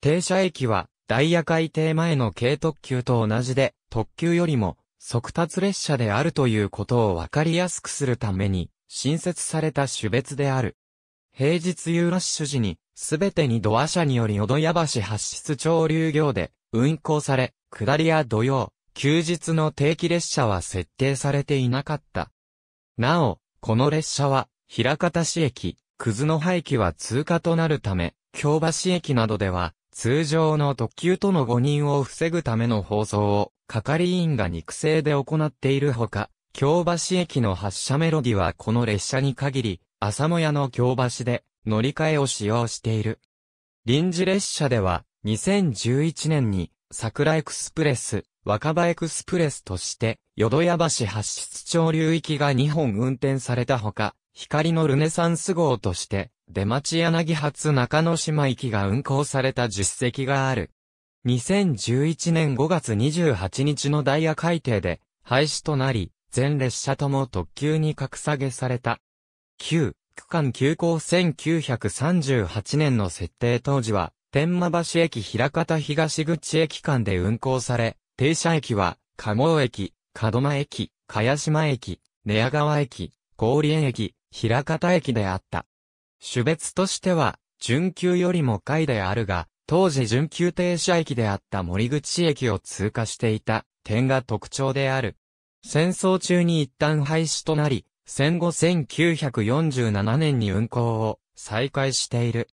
停車駅は、ダイヤ改定前の軽特急と同じで、特急よりも、速達列車であるということをわかりやすくするために、新設された種別である。平日ユーラッシュ時にすべてにドア車により淀屋橋発出潮流業で運行され、下りや土曜、休日の定期列車は設定されていなかった。なお、この列車は、平方市駅、葛の廃棄は通過となるため、京橋駅などでは、通常の特急との誤認を防ぐための放送を、係員が肉声で行っているほか、京橋駅の発車メロディはこの列車に限り、朝もやの京橋で、乗り換えを使用している。臨時列車では、2011年に、桜エクスプレス、若葉エクスプレスとして、淀屋橋発出町流域が2本運転されたほか、光のルネサンス号として、出町柳発中野島行きが運行された実績がある。2011年5月28日のダイヤ改定で、廃止となり、全列車とも特急に格下げされた。9、区間急行1938年の設定当時は、天満橋駅平方東口駅間で運行され、停車駅は、加茂駅、門間駅、茅島駅、寝屋川駅、郡園駅、平方駅であった。種別としては、準急よりも下位であるが、当時準急停車駅であった森口駅を通過していた点が特徴である。戦争中に一旦廃止となり、戦後1947年に運行を再開している。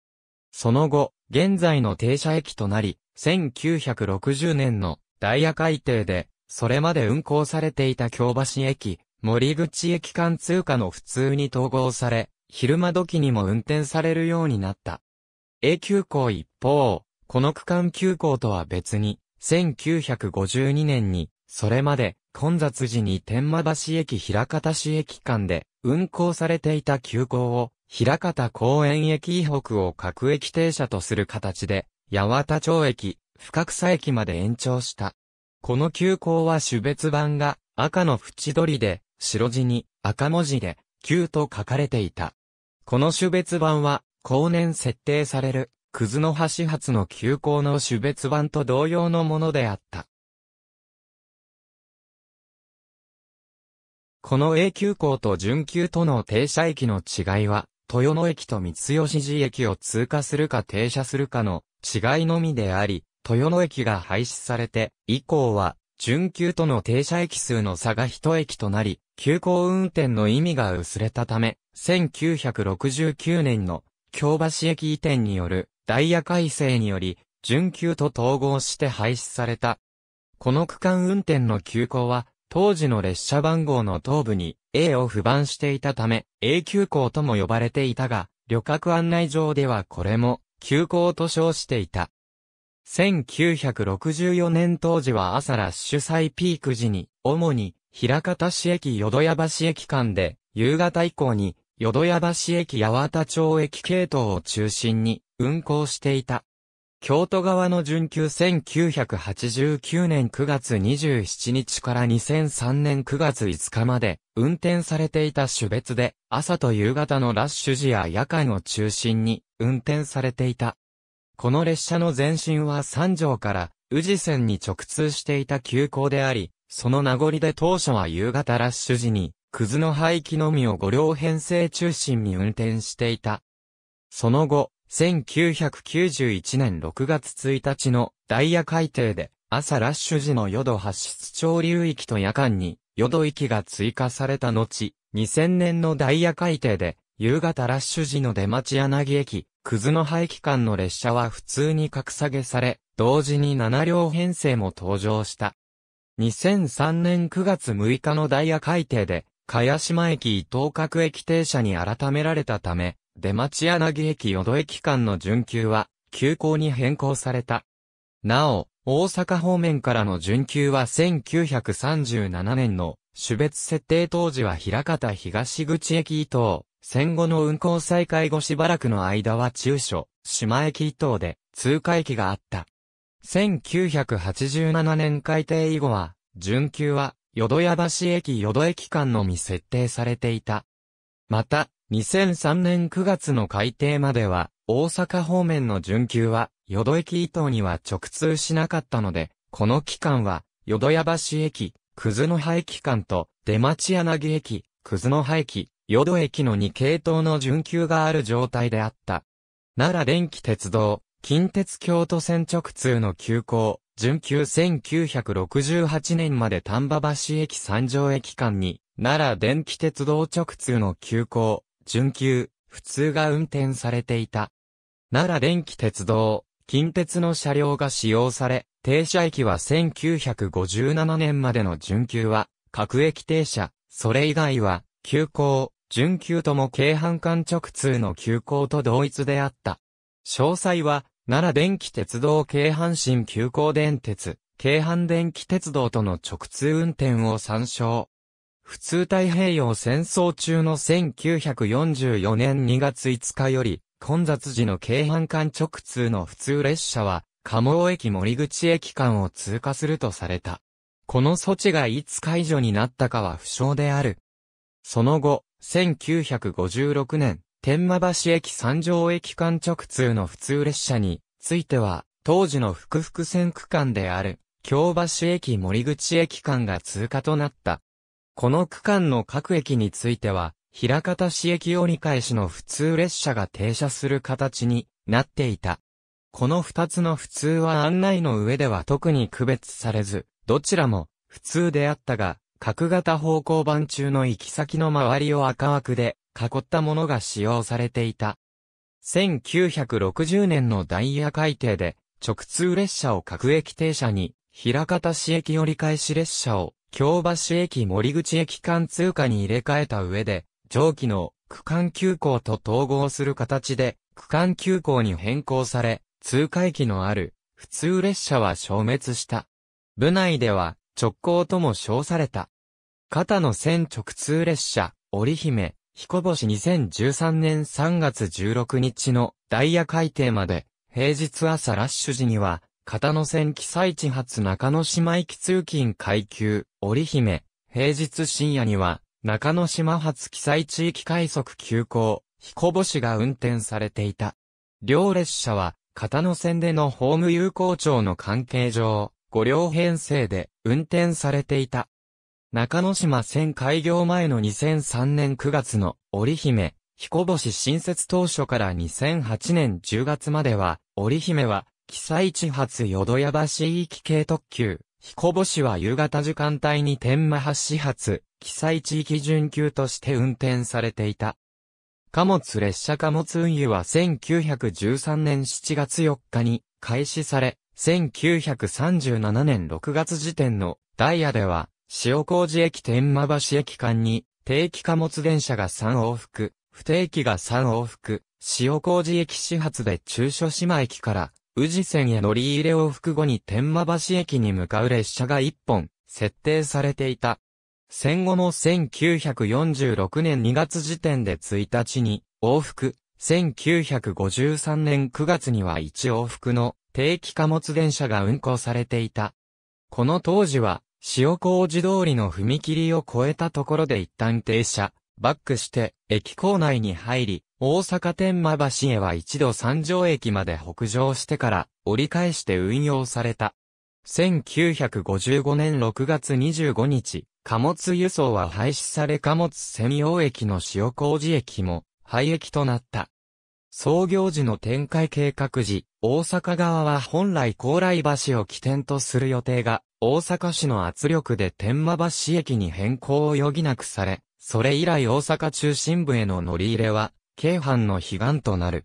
その後、現在の停車駅となり、1960年のダイヤ改定で、それまで運行されていた京橋駅、森口駅間通過の普通に統合され、昼間時にも運転されるようになった。A 急行一方、この区間急行とは別に、1952年に、それまで混雑時に天満橋駅平方市駅間で運行されていた急行を平方公園駅以北を各駅停車とする形で八幡町駅、深草駅まで延長した。この急行は種別版が赤の縁取りで白地に赤文字で急と書かれていた。この種別版は後年設定される、くずの橋発の急行の種別版と同様のものであった。この A 急行と準急との停車駅の違いは、豊野駅と三吉寺駅を通過するか停車するかの違いのみであり、豊野駅が廃止されて、以降は、準急との停車駅数の差が一駅となり、急行運転の意味が薄れたため、1969年の京橋駅移転によるダイヤ改正により、準急と統合して廃止された。この区間運転の急行は、当時の列車番号の頭部に A を不番していたため、A 急行とも呼ばれていたが、旅客案内上ではこれも、急行と称していた。1964年当時は朝ラッシュ祭ピーク時に、主に、平方市駅淀屋橋駅間で、夕方以降に、淀屋橋駅八幡町駅系統を中心に運行していた。京都側の準急1989年9月27日から2003年9月5日まで運転されていた種別で朝と夕方のラッシュ時や夜間を中心に運転されていた。この列車の前身は三条から宇治線に直通していた急行であり、その名残で当初は夕方ラッシュ時に、くずの廃棄のみを五両編成中心に運転していた。その後、1991年6月1日のダイヤ改定で、朝ラッシュ時の淀発出潮流域と夜間に淀域が追加された後、2000年のダイヤ改定で、夕方ラッシュ時の出町柳駅、くずの廃棄間の列車は普通に格下げされ、同時に7両編成も登場した。2003年9月6日のダイヤ改定で、茅島駅伊東角駅停車に改められたため、出町柳駅淀駅間の準急は、急行に変更された。なお、大阪方面からの準急は1937年の種別設定当時は平方東口駅伊東、戦後の運行再開後しばらくの間は中所、島駅伊東で通過駅があった。1987年改定以後は、準急は淀屋橋駅淀駅間のみ設定されていた。また、2003年9月の改定までは、大阪方面の準急は、淀駅伊東には直通しなかったので、この期間は、淀屋橋駅、葛ずの葉駅間と、出町柳駅、葛ずの葉駅、淀駅の2系統の準急がある状態であった。奈良電気鉄道、近鉄京都線直通の急行、準急1968年まで丹波橋駅三条駅間に、奈良電気鉄道直通の急行、準急、普通が運転されていた。奈良電気鉄道、近鉄の車両が使用され、停車駅は1957年までの準急は、各駅停車、それ以外は、急行、準急とも京阪間直通の急行と同一であった。詳細は、奈良電気鉄道京阪神急行電鉄、京阪電気鉄道との直通運転を参照。普通太平洋戦争中の1944年2月5日より、混雑時の京阪間直通の普通列車は、鴨尾駅森口駅間を通過するとされた。この措置がいつ解除になったかは不詳である。その後、1956年、天満橋駅三条駅間直通の普通列車については、当時の福福線区間である、京橋駅森口駅間が通過となった。この区間の各駅については、平方市駅折り返しの普通列車が停車する形になっていた。この二つの普通は案内の上では特に区別されず、どちらも普通であったが、角型方向板中の行き先の周りを赤枠で囲ったものが使用されていた。1960年のダイヤ改定で直通列車を各駅停車に、平方市駅折り返し列車を京橋駅森口駅間通過に入れ替えた上で、上記の区間急行と統合する形で、区間急行に変更され、通過駅のある、普通列車は消滅した。部内では、直行とも称された。肩の線直通列車、織姫、彦星2013年3月16日のダイヤ改定まで、平日朝ラッシュ時には、片野線記載地発中野島駅通勤階級、織姫、平日深夜には、中野島発記載地域快速急行、彦星が運転されていた。両列車は、片野線でのホーム有効庁の関係上、五両編成で運転されていた。中野島線開業前の2003年9月の織姫、彦星新設当初から2008年10月までは、織姫は、記載地発淀屋橋き系特急、彦星は夕方時間帯に天満発始発、記載地域準急として運転されていた。貨物列車貨物運輸は1913年7月4日に開始され、1937年6月時点のダイヤでは、塩麹駅天満橋駅間に定期貨物電車が3往復、不定期が3往復、塩麹駅始発で中所島駅から宇治線へ乗り入れ往復後に天満橋駅に向かう列車が1本、設定されていた。戦後の1946年2月時点で1日に、往復、1953年9月には1往復の定期貨物電車が運行されていた。この当時は、塩麹通りの踏切を越えたところで一旦停車、バックして、駅構内に入り、大阪天満橋へは一度三条駅まで北上してから折り返して運用された。1955年6月25日、貨物輸送は廃止され貨物専用駅の塩麹駅も廃駅となった。創業時の展開計画時、大阪側は本来高麗橋を起点とする予定が、大阪市の圧力で天満橋駅に変更を余儀なくされ、それ以来大阪中心部への乗り入れは京阪の悲願となる。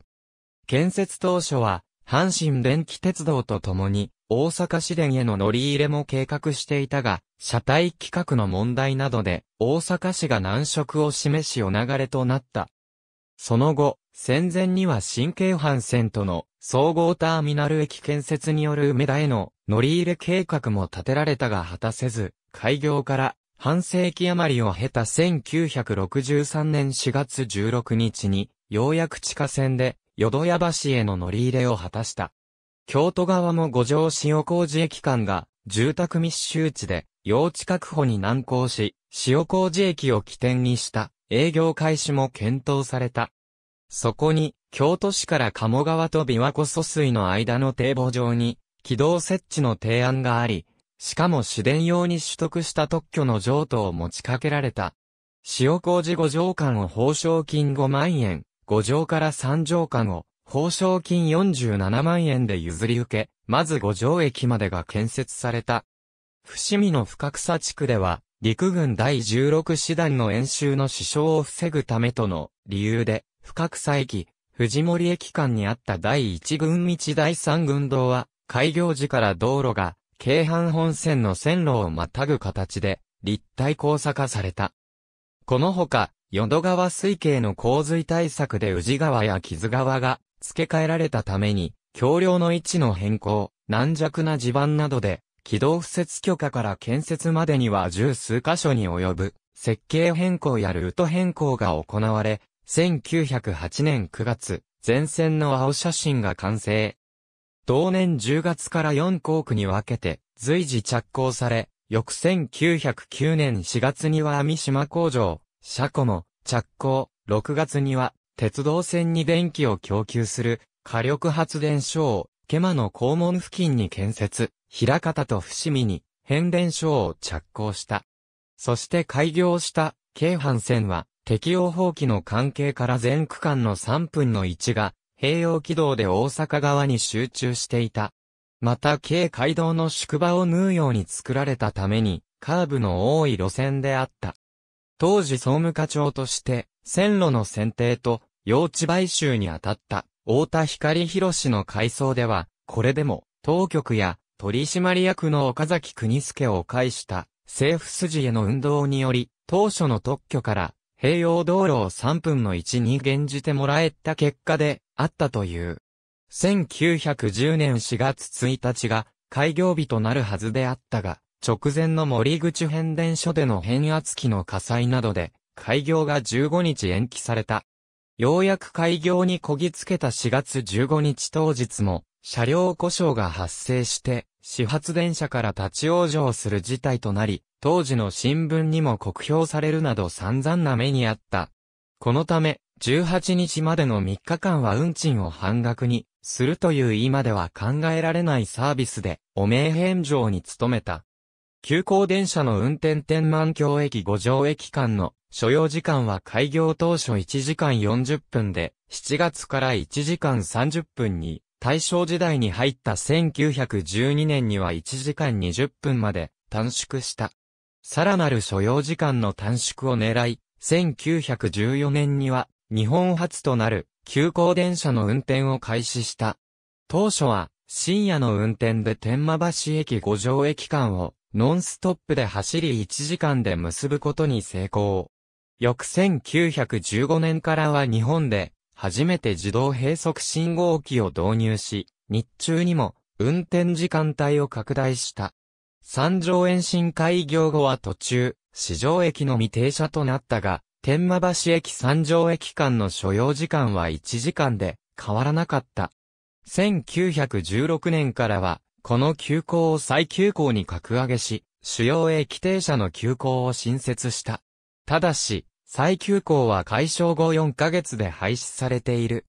建設当初は、阪神電気鉄道とともに、大阪市電への乗り入れも計画していたが、車体規格の問題などで、大阪市が難色を示しお流れとなった。その後、戦前には新京阪線との総合ターミナル駅建設による梅田への乗り入れ計画も立てられたが果たせず、開業から半世紀余りを経た1963年4月16日に、ようやく地下線で、淀屋橋への乗り入れを果たした。京都側も五条塩麹駅間が、住宅密集地で、用地確保に難航し、塩麹駅を起点にした営業開始も検討された。そこに、京都市から鴨川と琵琶湖疎水の間の堤防上に、軌道設置の提案があり、しかも市電用に取得した特許の譲渡を持ちかけられた。塩麹五条間を報奨金5万円、五条から三条間を報奨金47万円で譲り受け、まず五条駅までが建設された。伏見の深草地区では、陸軍第16師団の演習の支障を防ぐためとの理由で、深草駅、藤森駅間にあった第1軍道第3軍道は、開業時から道路が京阪本線の線路をまたぐ形で、立体交差化された。このほか、淀川水系の洪水対策で宇治川や木津川が付け替えられたために、橋梁の位置の変更、軟弱な地盤などで、軌道敷設許可から建設までには十数箇所に及ぶ、設計変更やルート変更が行われ、1908年9月、前線の青写真が完成。同年10月から4校区に分けて随時着工され、翌1909年4月には網島工場、車庫も着工、6月には鉄道線に電気を供給する火力発電所を、ケマの校門付近に建設、平方と伏見に変電所を着工した。そして開業した京阪線は適用放棄の関係から全区間の3分の1が平洋軌道で大阪側に集中していた。また京街道の宿場を縫うように作られたために、カーブの多い路線であった。当時総務課長として、線路の選定と、用地買収に当たった、太田光博の改装では、これでも、当局や、取締役の岡崎国助を介した、政府筋への運動により、当初の特許から、併用道路を3分の1に減じてもらえた結果で、あったという。1910年4月1日が開業日となるはずであったが、直前の森口変電所での変圧器の火災などで、開業が15日延期された。ようやく開業にこぎつけた4月15日当日も、車両故障が発生して、始発電車から立ち往生する事態となり、当時の新聞にも酷評されるなど散々な目にあった。このため、18日までの3日間は運賃を半額にするという今では考えられないサービスで、お名変上に努めた。急行電車の運転天満橋駅五条駅間の所要時間は開業当初1時間40分で、7月から1時間30分に、大正時代に入った1912年には1時間20分まで短縮した。さらなる所要時間の短縮を狙い、1914年には日本初となる急行電車の運転を開始した。当初は深夜の運転で天満橋駅五条駅間をノンストップで走り1時間で結ぶことに成功。翌1915年からは日本で初めて自動閉塞信号機を導入し、日中にも運転時間帯を拡大した。三条延伸開業後は途中、市場駅の未停車となったが、天満橋駅三条駅間の所要時間は1時間で変わらなかった。1916年からは、この急行を再急行に格上げし、主要駅停車の急行を新設した。ただし、再急行は解消後4ヶ月で廃止されている。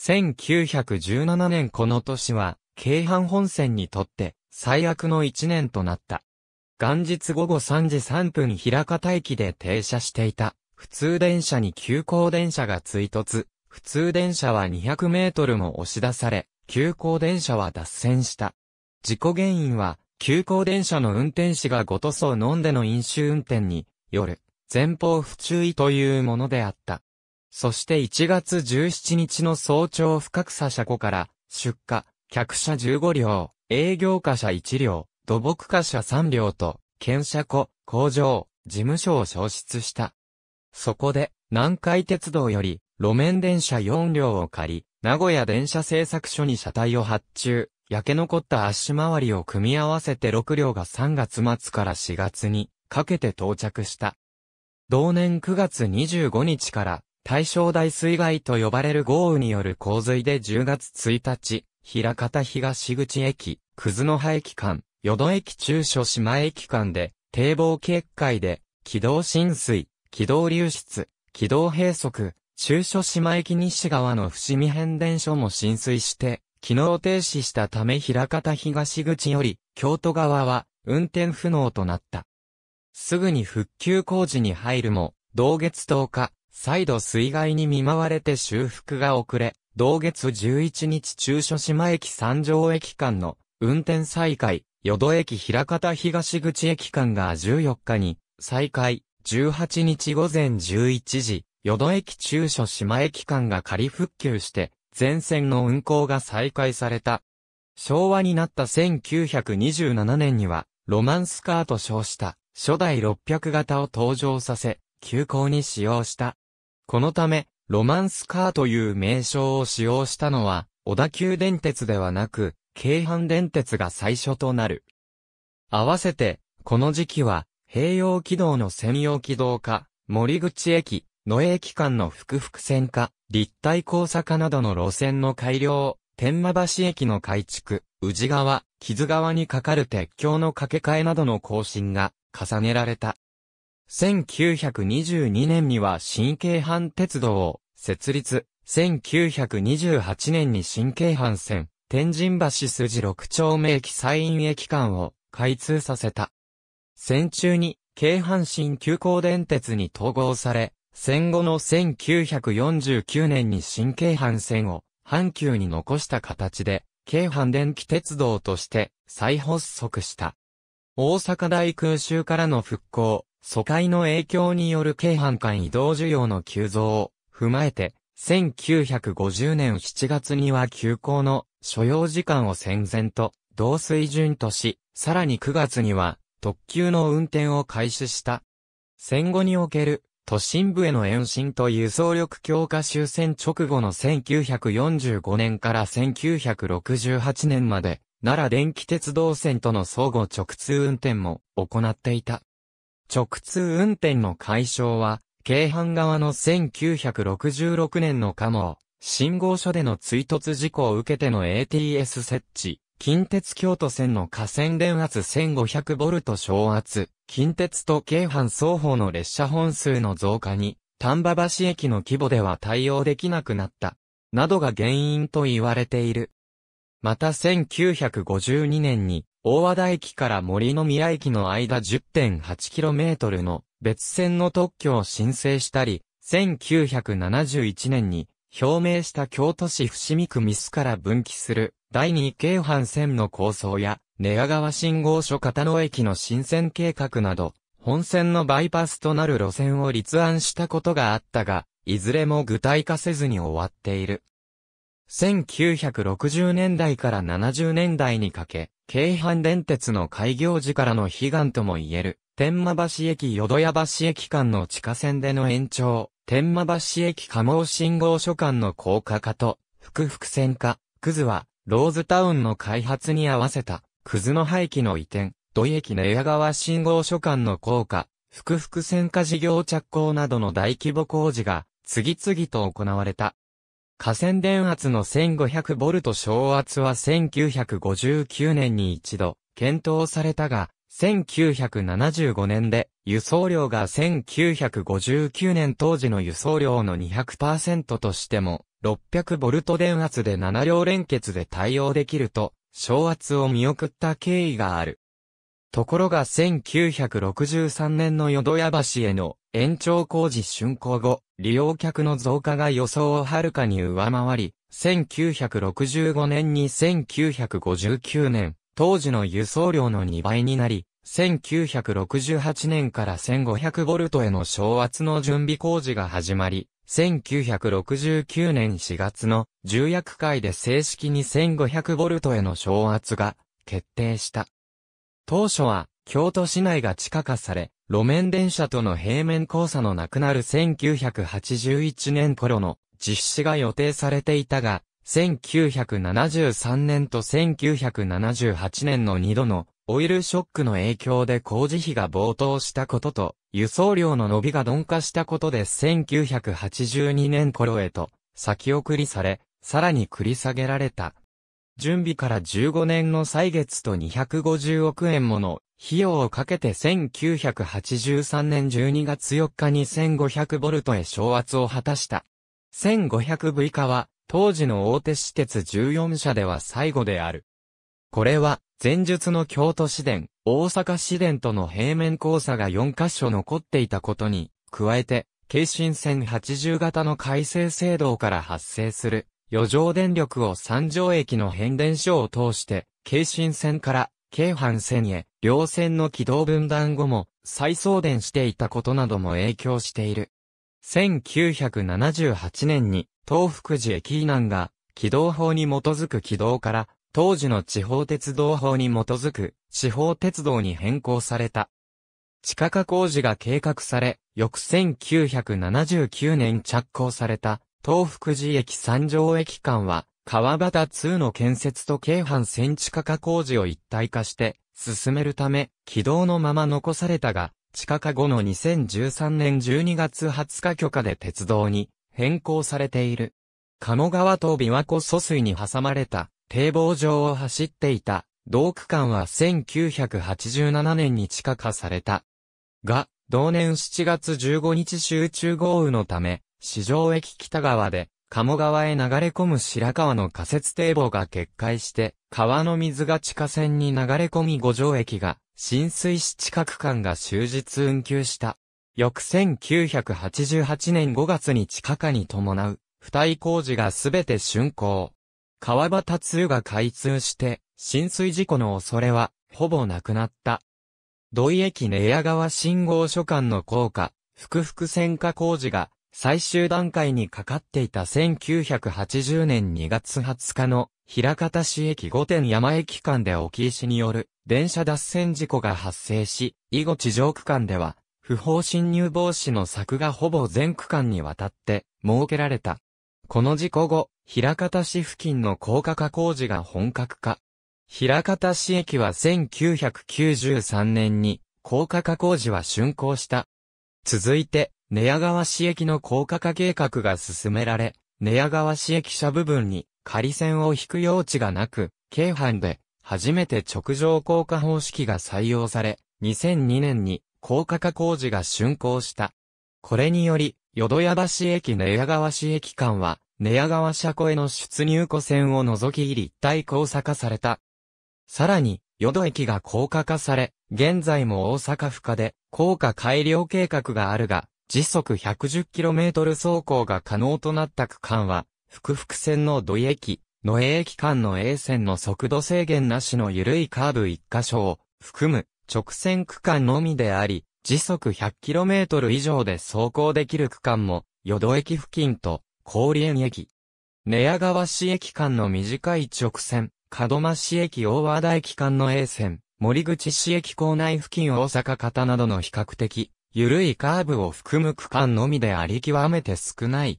1917年この年は、京阪本線にとって最悪の1年となった。元日午後3時3分平方駅で停車していた。普通電車に急行電車が追突。普通電車は200メートルも押し出され、急行電車は脱線した。事故原因は、急行電車の運転士がごとそを飲んでの飲酒運転による前方不注意というものであった。そして1月17日の早朝深草車庫から出荷、客車15両、営業貨車1両、土木貨車3両と、検車庫、工場、事務所を消失した。そこで、南海鉄道より、路面電車4両を借り、名古屋電車製作所に車体を発注、焼け残った足回りを組み合わせて6両が3月末から4月にかけて到着した。同年9月25日から大正大水害と呼ばれる豪雨による洪水で10月1日、平方東口駅、葛の葉駅間、淀駅中所島駅間で、堤防決壊で、軌道浸水、軌道流出、軌道閉塞、中所島駅西側の伏見変電所も浸水して、機能停止したため平方東口より、京都側は運転不能となった。すぐに復旧工事に入るも、同月10日、再度水害に見舞われて修復が遅れ、同月11日中所島駅三条駅間の運転再開、淀駅平方東口駅間が14日に再開、18日午前11時、淀駅中所島駅間が仮復旧して、全線の運行が再開された。昭和になった1927年には、ロマンスカーと称した初代600型を登場させ、急行に使用した。このため、ロマンスカーという名称を使用したのは、小田急電鉄ではなく、京阪電鉄が最初となる。合わせて、この時期は、併用軌道の専用軌道化、森口駅、野営駅間の複々線化、立体交差化などの路線の改良、天満橋駅の改築、宇治川、木津川に架かる鉄橋の架け替えなどの更新が重ねられた。1922年には新京阪鉄道を設立、1928年に新京阪線、天神橋筋六丁目駅西院駅間を開通させた。戦中に京阪神急行電鉄に統合され、戦後の1949年に新京阪線を阪急に残した形で、京阪電気鉄道として再発足した。大阪大空襲からの復興、疎開の影響による京阪間移動需要の急増を踏まえて、1950年7月には休校の所要時間を戦前と同水準とし、さらに9月には特急の運転を開始した。戦後における都心部への延伸と輸送力強化終戦直後の1945年から1968年まで、奈良電気鉄道線との相互直通運転も行っていた。直通運転の解消は、京阪側の1966年の加茂、信号所での追突事故を受けての ATS 設置、近鉄京都線の河川電圧 1500V 昇圧、近鉄と京阪双方の列車本数の増加に、丹波橋駅の規模では対応できなくなった、などが原因と言われている。また1952年に、大和田駅から森宮駅の間 10.8km の別線の特許を申請したり、1971年に表明した京都市伏見区ミスから分岐する第2京阪線の構想や、寝屋川信号所片野駅の新線計画など、本線のバイパスとなる路線を立案したことがあったが、いずれも具体化せずに終わっている。1960年代から70年代にかけ、京阪電鉄の開業時からの悲願とも言える、天満橋駅淀屋橋駅間の地下線での延長、天満橋駅加茂信号所間の高架化と、複々線化、クズは、ローズタウンの開発に合わせた、クズの廃棄の移転、土井駅寝屋川信号所間の効果、福福線化事業着工などの大規模工事が、次々と行われた。河川電圧の 1500V 昇圧は1959年に一度検討されたが、1975年で輸送量が1959年当時の輸送量の200%としても600ボルト電圧で7両連結で対応できると、昇圧を見送った経緯がある。ところが1963年の淀屋橋への延長工事竣工後、利用客の増加が予想をはるかに上回り、1965年に1959年、当時の輸送量の2倍になり、1968年から1500ボルトへの昇圧の準備工事が始まり、1969年4月の重役会で正式に 1500V への昇圧が決定した。当初は京都市内が地下化され、路面電車との平面交差のなくなる1981年頃の実施が予定されていたが、1973年と1978年の2度のオイルショックの影響で工事費が暴騰したことと、輸送量の伸びが鈍化したことで1982年頃へと先送りされ、さらに繰り下げられた。準備から15年の歳月と250億円もの費用をかけて1983年12月4日に1 5 0 0トへ昇圧を果たした。1500V 化下は当時の大手私鉄14社では最後である。これは前述の京都市電、大阪市電との平面交差が4カ所残っていたことに、加えて、京新線80型の改正制度から発生する、余剰電力を三条駅の変電所を通して、京新線から京阪線へ、両線の軌道分断後も再送電していたことなども影響している。1978年に東福寺駅南が軌道法に基づく軌道から当時の地方鉄道法に基づく地方鉄道に変更された。地下化工事が計画され、翌1979年着工された東福寺駅三条駅間は川端2の建設と京阪線地下化工事を一体化して進めるため軌道のまま残されたが、地下化後の2013年12月20日許可で鉄道に変更されている。鴨川と琵琶湖疎水に挟まれた堤防上を走っていた、同区間は1987年に地下化された。が、同年7月15日集中豪雨のため、市場駅北側で、鴨川へ流れ込む白川の仮設堤防が決壊して、川の水が地下線に流れ込み五条駅が、浸水し地下区間が終日運休した。翌1988年5月に地下化に伴う、付帯工事がすべて竣工。川場達湯が開通して、浸水事故の恐れは、ほぼなくなった。土井駅寝屋川信号所間の効果、福々線化工事が、最終段階にかかっていた1980年2月20日の、平方市駅御殿山駅間で沖石による、電車脱線事故が発生し、以後地上区間では、不法侵入防止の柵がほぼ全区間にわたって、設けられた。この事故後、平方市付近の高架化工事が本格化。平方市駅は1993年に高架化工事は竣工した。続いて、寝屋川市駅の高架化計画が進められ、寝屋川市駅舎部分に仮線を引く用地がなく、京阪で初めて直上高架方式が採用され、2002年に高架化工事が竣工した。これにより、淀屋橋駅寝屋川市駅間は、寝屋川車庫への出入庫線を除き立体高差化された。さらに、淀駅が高架化され、現在も大阪府下で高架改良計画があるが、時速 110km 走行が可能となった区間は、福々線の土井駅、野営駅間の A 線の速度制限なしの緩いカーブ1箇所を含む直線区間のみであり、時速 100km 以上で走行できる区間も、淀駅付近と郡園駅。寝屋川市駅間の短い直線、門真市駅大和田駅間の A 線、森口市駅構内付近大阪方などの比較的、緩いカーブを含む区間のみであり極めて少ない。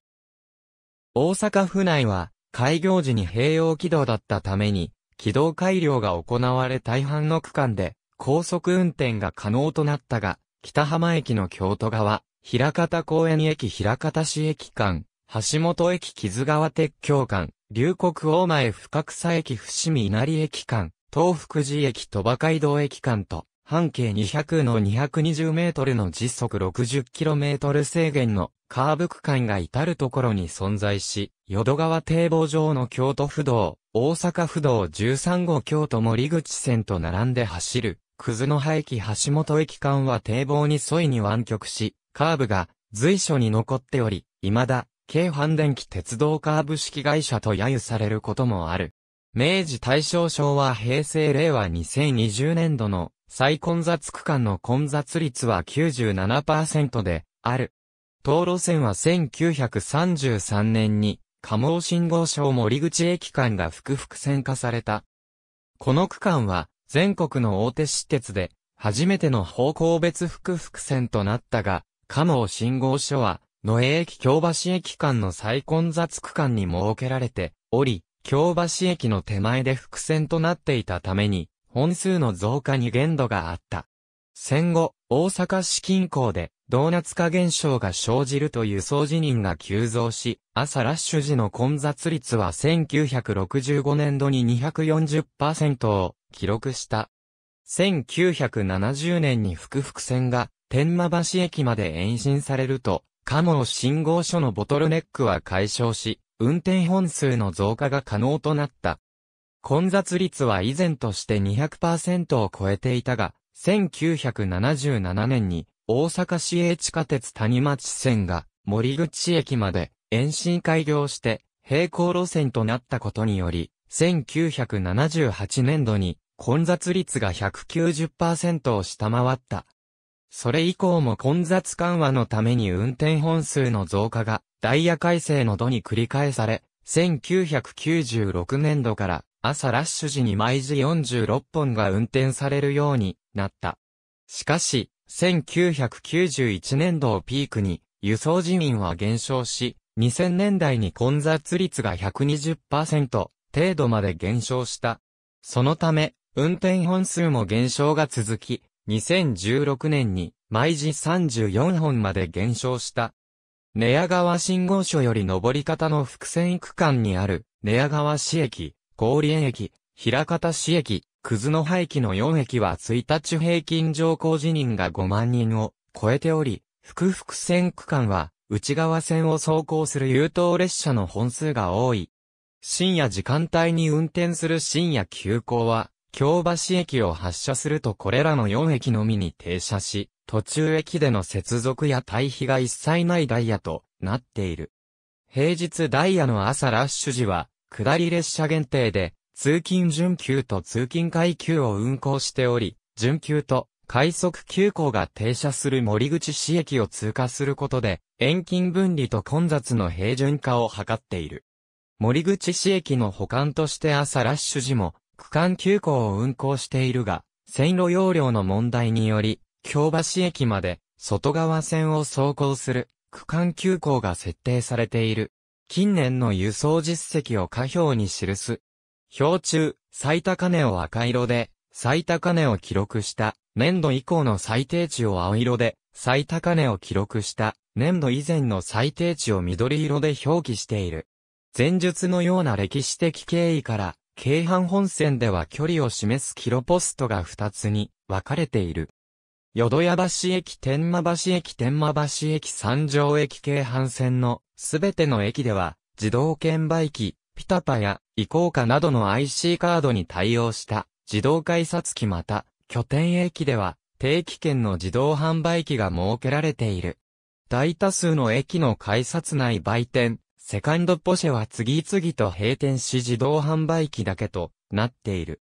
大阪府内は、開業時に併用軌道だったために、軌道改良が行われ大半の区間で、高速運転が可能となったが、北浜駅の京都側、平方公園駅平方市駅間、橋本駅木津川鉄橋間、龍谷大前深草駅伏見稲荷駅間、東福寺駅鳥羽街道駅間と、半径200の220メートルの時速60キロメートル制限のカーブ区間が至るところに存在し、淀川堤防上の京都府道、大阪府道13号京都森口線と並んで走る、葛の葉駅橋本駅間は堤防に沿いに湾曲し、カーブが随所に残っており、未だ京阪電気鉄道株式会社と揶揄されることもある。明治大正昭和平成令和2020年度の再混雑区間の混雑率は97%である。東路線は1933年に、加毛信号省森口駅間が複々線化された。この区間は、全国の大手私鉄で、初めての方向別複々線となったが、加毛信号所は、野江駅京橋駅間の再混雑区間に設けられており、京橋駅の手前で伏線となっていたために、本数の増加に限度があった。戦後、大阪市近郊で、ドーナツ化現象が生じると輸送辞任が急増し、朝ラッシュ時の混雑率は1965年度に240%を記録した。1970年に複々線が天満橋駅まで延伸されると、カモ信号所のボトルネックは解消し、運転本数の増加が可能となった。混雑率は以前として200%を超えていたが、1977年に大阪市営地下鉄谷町線が森口駅まで延伸開業して平行路線となったことにより、1978年度に混雑率が190%を下回った。それ以降も混雑緩和のために運転本数の増加がダイヤ改正の度に繰り返され、1996年度から朝ラッシュ時に毎時46本が運転されるようになった。しかし、1991年度をピークに輸送人員は減少し、2000年代に混雑率が120%程度まで減少した。そのため、運転本数も減少が続き、2016年に毎時34本まで減少した。寝屋川信号所より上り方の伏線区間にある、寝屋川市駅、郡園駅、平方市駅、葛の廃駅の4駅は1日平均乗降辞任が5万人を超えており、副伏線区間は内側線を走行する優等列車の本数が多い。深夜時間帯に運転する深夜急行は、京橋駅を発車するとこれらの4駅のみに停車し、途中駅での接続や対比が一切ないダイヤとなっている。平日ダイヤの朝ラッシュ時は、下り列車限定で、通勤準急と通勤階級を運行しており、準急と快速急行が停車する森口市駅を通過することで、遠近分離と混雑の平準化を図っている。森口市駅の保管として朝ラッシュ時も、区間急行を運行しているが、線路容量の問題により、京橋駅まで外側線を走行する区間急行が設定されている。近年の輸送実績を下表に記す。表中、最高値を赤色で、最高値を記録した年度以降の最低値を青色で、最高値を記録した年度以前の最低値を緑色で表記している。前述のような歴史的経緯から、京阪本線では距離を示すキロポストが2つに分かれている。淀屋橋駅天満橋駅天満橋駅三条駅京阪線のすべての駅では自動券売機、ピタパや移行カなどの IC カードに対応した自動改札機また拠点駅では定期券の自動販売機が設けられている。大多数の駅の改札内売店、セカンドポシェは次々と閉店し自動販売機だけとなっている。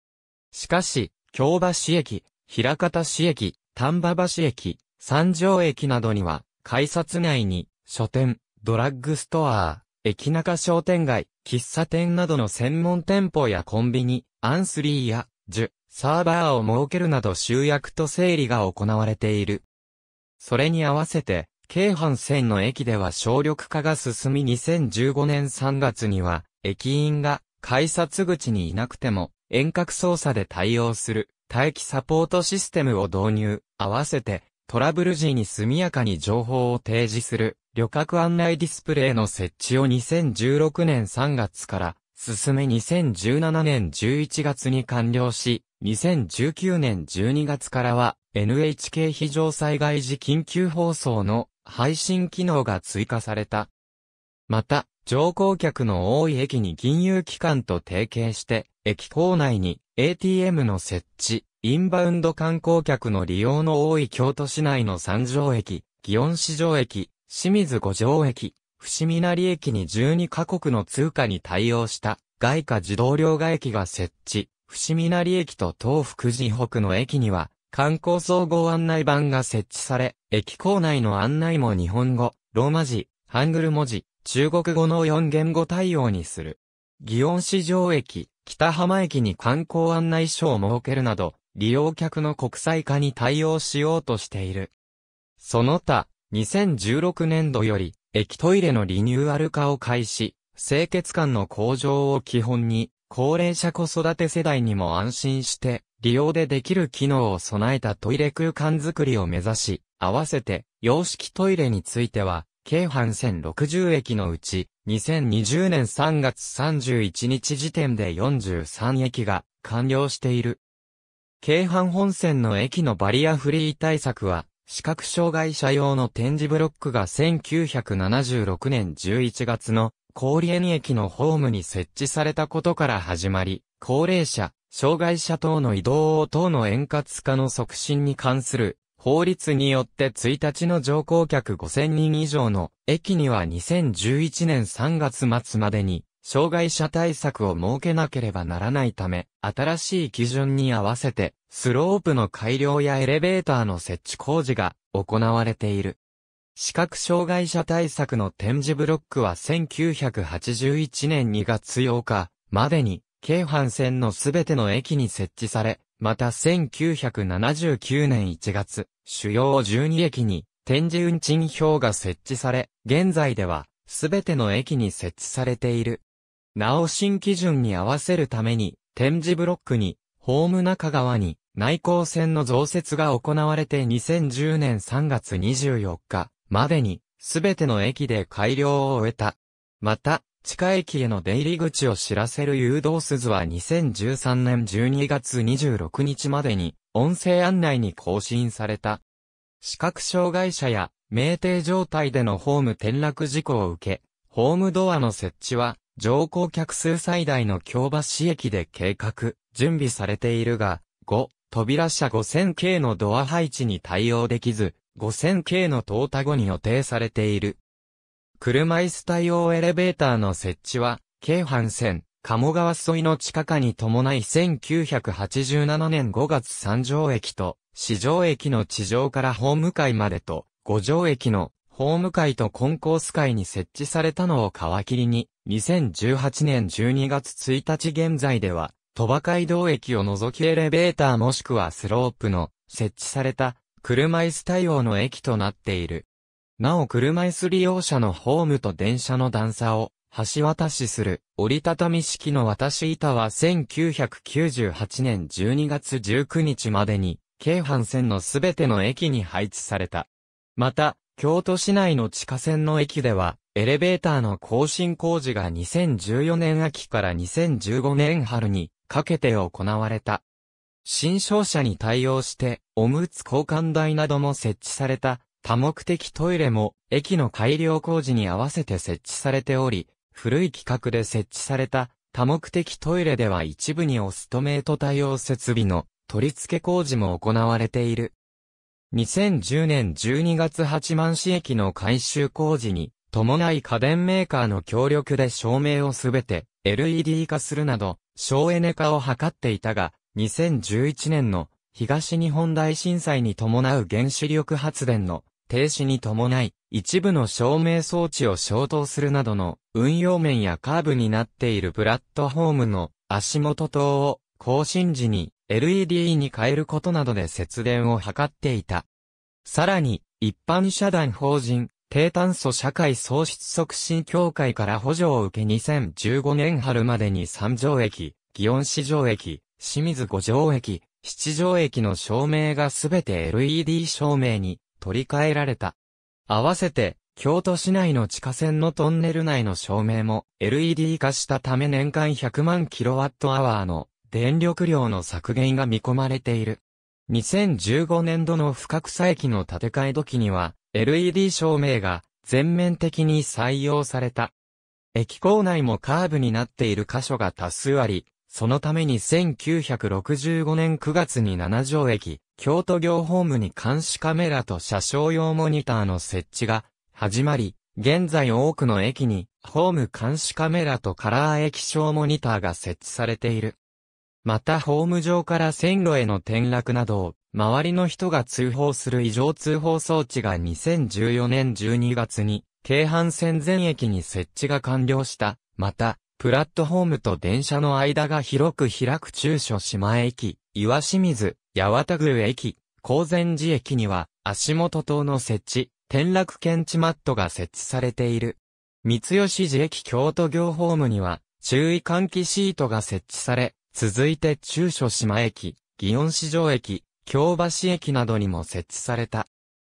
しかし、京橋駅、平方市駅、丹波橋駅、三条駅などには、改札内に、書店、ドラッグストア、駅中商店街、喫茶店などの専門店舗やコンビニ、アンスリーや、ジュ、サーバーを設けるなど集約と整理が行われている。それに合わせて、京阪線の駅では省力化が進み2015年3月には、駅員が改札口にいなくても遠隔操作で対応する待機サポートシステムを導入、合わせてトラブル時に速やかに情報を提示する旅客案内ディスプレイの設置を2016年3月から進め2017年11月に完了し、2019年12月からは NHK 非常災害時緊急放送の配信機能が追加された。また、乗降客の多い駅に金融機関と提携して、駅構内に ATM の設置、インバウンド観光客の利用の多い京都市内の三条駅、祇園市場駅、清水五条駅、伏見成駅に12カ国の通貨に対応した外貨自動両替機が設置、伏見成駅と東福寺北の駅には観光総合案内板が設置され、駅構内の案内も日本語、ローマ字、ハングル文字、中国語の4言語対応にする。祇園市場駅、北浜駅に観光案内所を設けるなど、利用客の国際化に対応しようとしている。その他、2016年度より、駅トイレのリニューアル化を開始、清潔感の向上を基本に、高齢者子育て世代にも安心して、利用でできる機能を備えたトイレ空間づくりを目指し、合わせて、洋式トイレについては、京阪線60駅のうち、2020年3月31日時点で43駅が完了している。京阪本線の駅のバリアフリー対策は、視覚障害者用の展示ブロックが1976年11月の氷園駅のホームに設置されたことから始まり、高齢者、障害者等の移動を等の円滑化の促進に関する法律によって1日の乗降客5000人以上の駅には2011年3月末までに障害者対策を設けなければならないため、新しい基準に合わせて、スロープの改良やエレベーターの設置工事が行われている。視覚障害者対策の展示ブロックは1981年2月8日までに京阪線のすべての駅に設置され、また1979年1月、主要12駅に展示運賃表が設置され、現在ではすべての駅に設置されている。なお新基準に合わせるために、展示ブロックに、ホーム中側に内向線の増設が行われて2010年3月24日までに、すべての駅で改良を終えた。また、地下駅への出入り口を知らせる誘導鈴は2013年12月26日までに音声案内に更新された。視覚障害者や酩酊状態でのホーム転落事故を受け、ホームドアの設置は乗降客数最大の京橋駅で計画、準備されているが、5、扉車 5000K のドア配置に対応できず、5000K の到達後に予定されている。車椅子対応エレベーターの設置は、京阪線、鴨川沿いの地下化に伴い1987年5月三条駅と、四条駅の地上からホーム会までと、五条駅のホーム会とコンコース会に設置されたのを皮切りに、2018年12月1日現在では、鳥羽街道駅を除きエレベーターもしくはスロープの設置された車椅子対応の駅となっている。なお車椅子利用者のホームと電車の段差を橋渡しする折りたたみ式の渡し板は1998年12月19日までに京阪線のすべての駅に配置された。また、京都市内の地下線の駅ではエレベーターの更新工事が2014年秋から2015年春にかけて行われた。新商社に対応して、おむつ交換台なども設置された多目的トイレも駅の改良工事に合わせて設置されており、古い規格で設置された多目的トイレでは一部にオストメイト対応設備の取り付け工事も行われている。2010年12月八幡市駅の改修工事に伴い家電メーカーの協力で照明をすべて LED 化するなど省エネ化を図っていたが、2011年の東日本大震災に伴う原子力発電の停止に伴い、一部の照明装置を消灯するなどの運用面やカーブになっているプラットフォームの足元灯を更新時に LED に変えることなどで節電を図っていた。さらに、一般社団法人、低炭素社会創出促進協会から補助を受け2015年春までに三条駅、祇園四条駅、清水五条駅、七条駅の照明がすべて LED 照明に取り替えられた。合わせて、京都市内の地下線のトンネル内の照明も LED 化したため年間100万 kWh の電力量の削減が見込まれている。2015年度の深草駅の建て替え時には LED 照明が全面的に採用された。駅構内もカーブになっている箇所が多数あり、そのために1965年9月に七条駅、京都行ホームに監視カメラと車掌用モニターの設置が始まり、現在多くの駅にホーム監視カメラとカラー液晶モニターが設置されている。またホーム上から線路への転落などを周りの人が通報する異常通報装置が2014年12月に京阪線全駅に設置が完了した。また、プラットホームと電車の間が広く開く中所島駅、岩清水、八幡宮駅、高善寺駅には、足元灯の設置、転落検知マットが設置されている。三吉寺駅京都行ホームには、注意喚起シートが設置され、続いて中所島駅、祇園市場駅、京橋駅などにも設置された。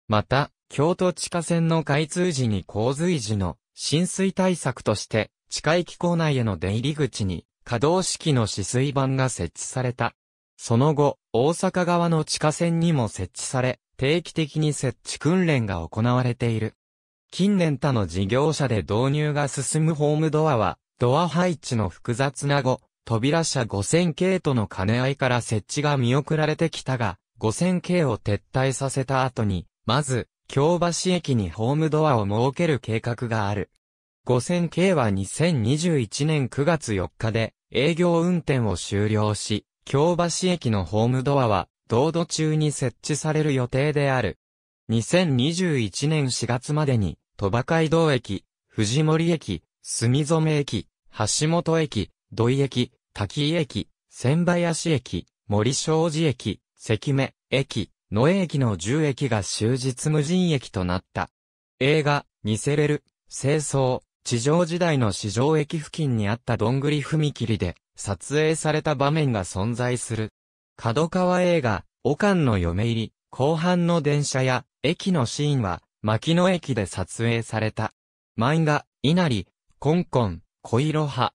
また、京都地下線の開通時に洪水時の浸水対策として、地下駅構内への出入り口に可動式の止水板が設置された。その後、大阪側の地下線にも設置され、定期的に設置訓練が行われている。近年他の事業者で導入が進むホームドアは、ドア配置の複雑な後、扉車5000系との兼ね合いから設置が見送られてきたが、5000系を撤退させた後に、まず、京橋駅にホームドアを設ける計画がある。5000系は2021年9月4日で営業運転を終了し、京橋駅のホームドアは、道路中に設置される予定である。2021年4月までに、戸場街道駅、藤森駅、住染駅、橋本駅、土井駅、滝井駅、千林駅、森正寺駅、関目駅、野江駅の10駅が終日無人駅となった。映画、ニセレル、清掃、地上時代の市場駅付近にあったどんぐり踏切で撮影された場面が存在する。角川映画、おかんの嫁入り、後半の電車や駅のシーンは牧野駅で撮影された。漫画、稲荷、コンコン、小色派。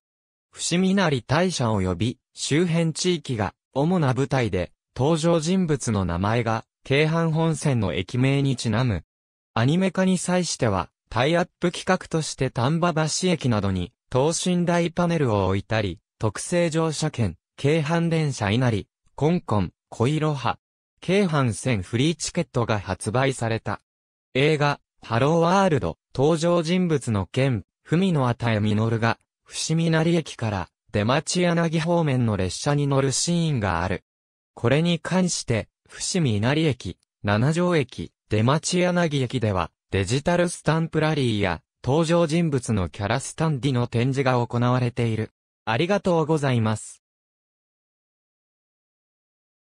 伏見稲荷大社及び周辺地域が主な舞台で登場人物の名前が京阪本線の駅名にちなむ。アニメ化に際してはタイアップ企画として丹波橋駅などに、等身大パネルを置いたり、特製乗車券、京阪電車稲荷、コンコン、小色派、京阪線フリーチケットが発売された。映画、ハローワールド、登場人物の剣、文野あたえみのるが、伏見荷駅から出町柳方面の列車に乗るシーンがある。これに関して、伏見稲荷駅、七条駅、出町柳駅では、デジタルスタンプラリーや登場人物のキャラスタンディの展示が行われている。ありがとうございます。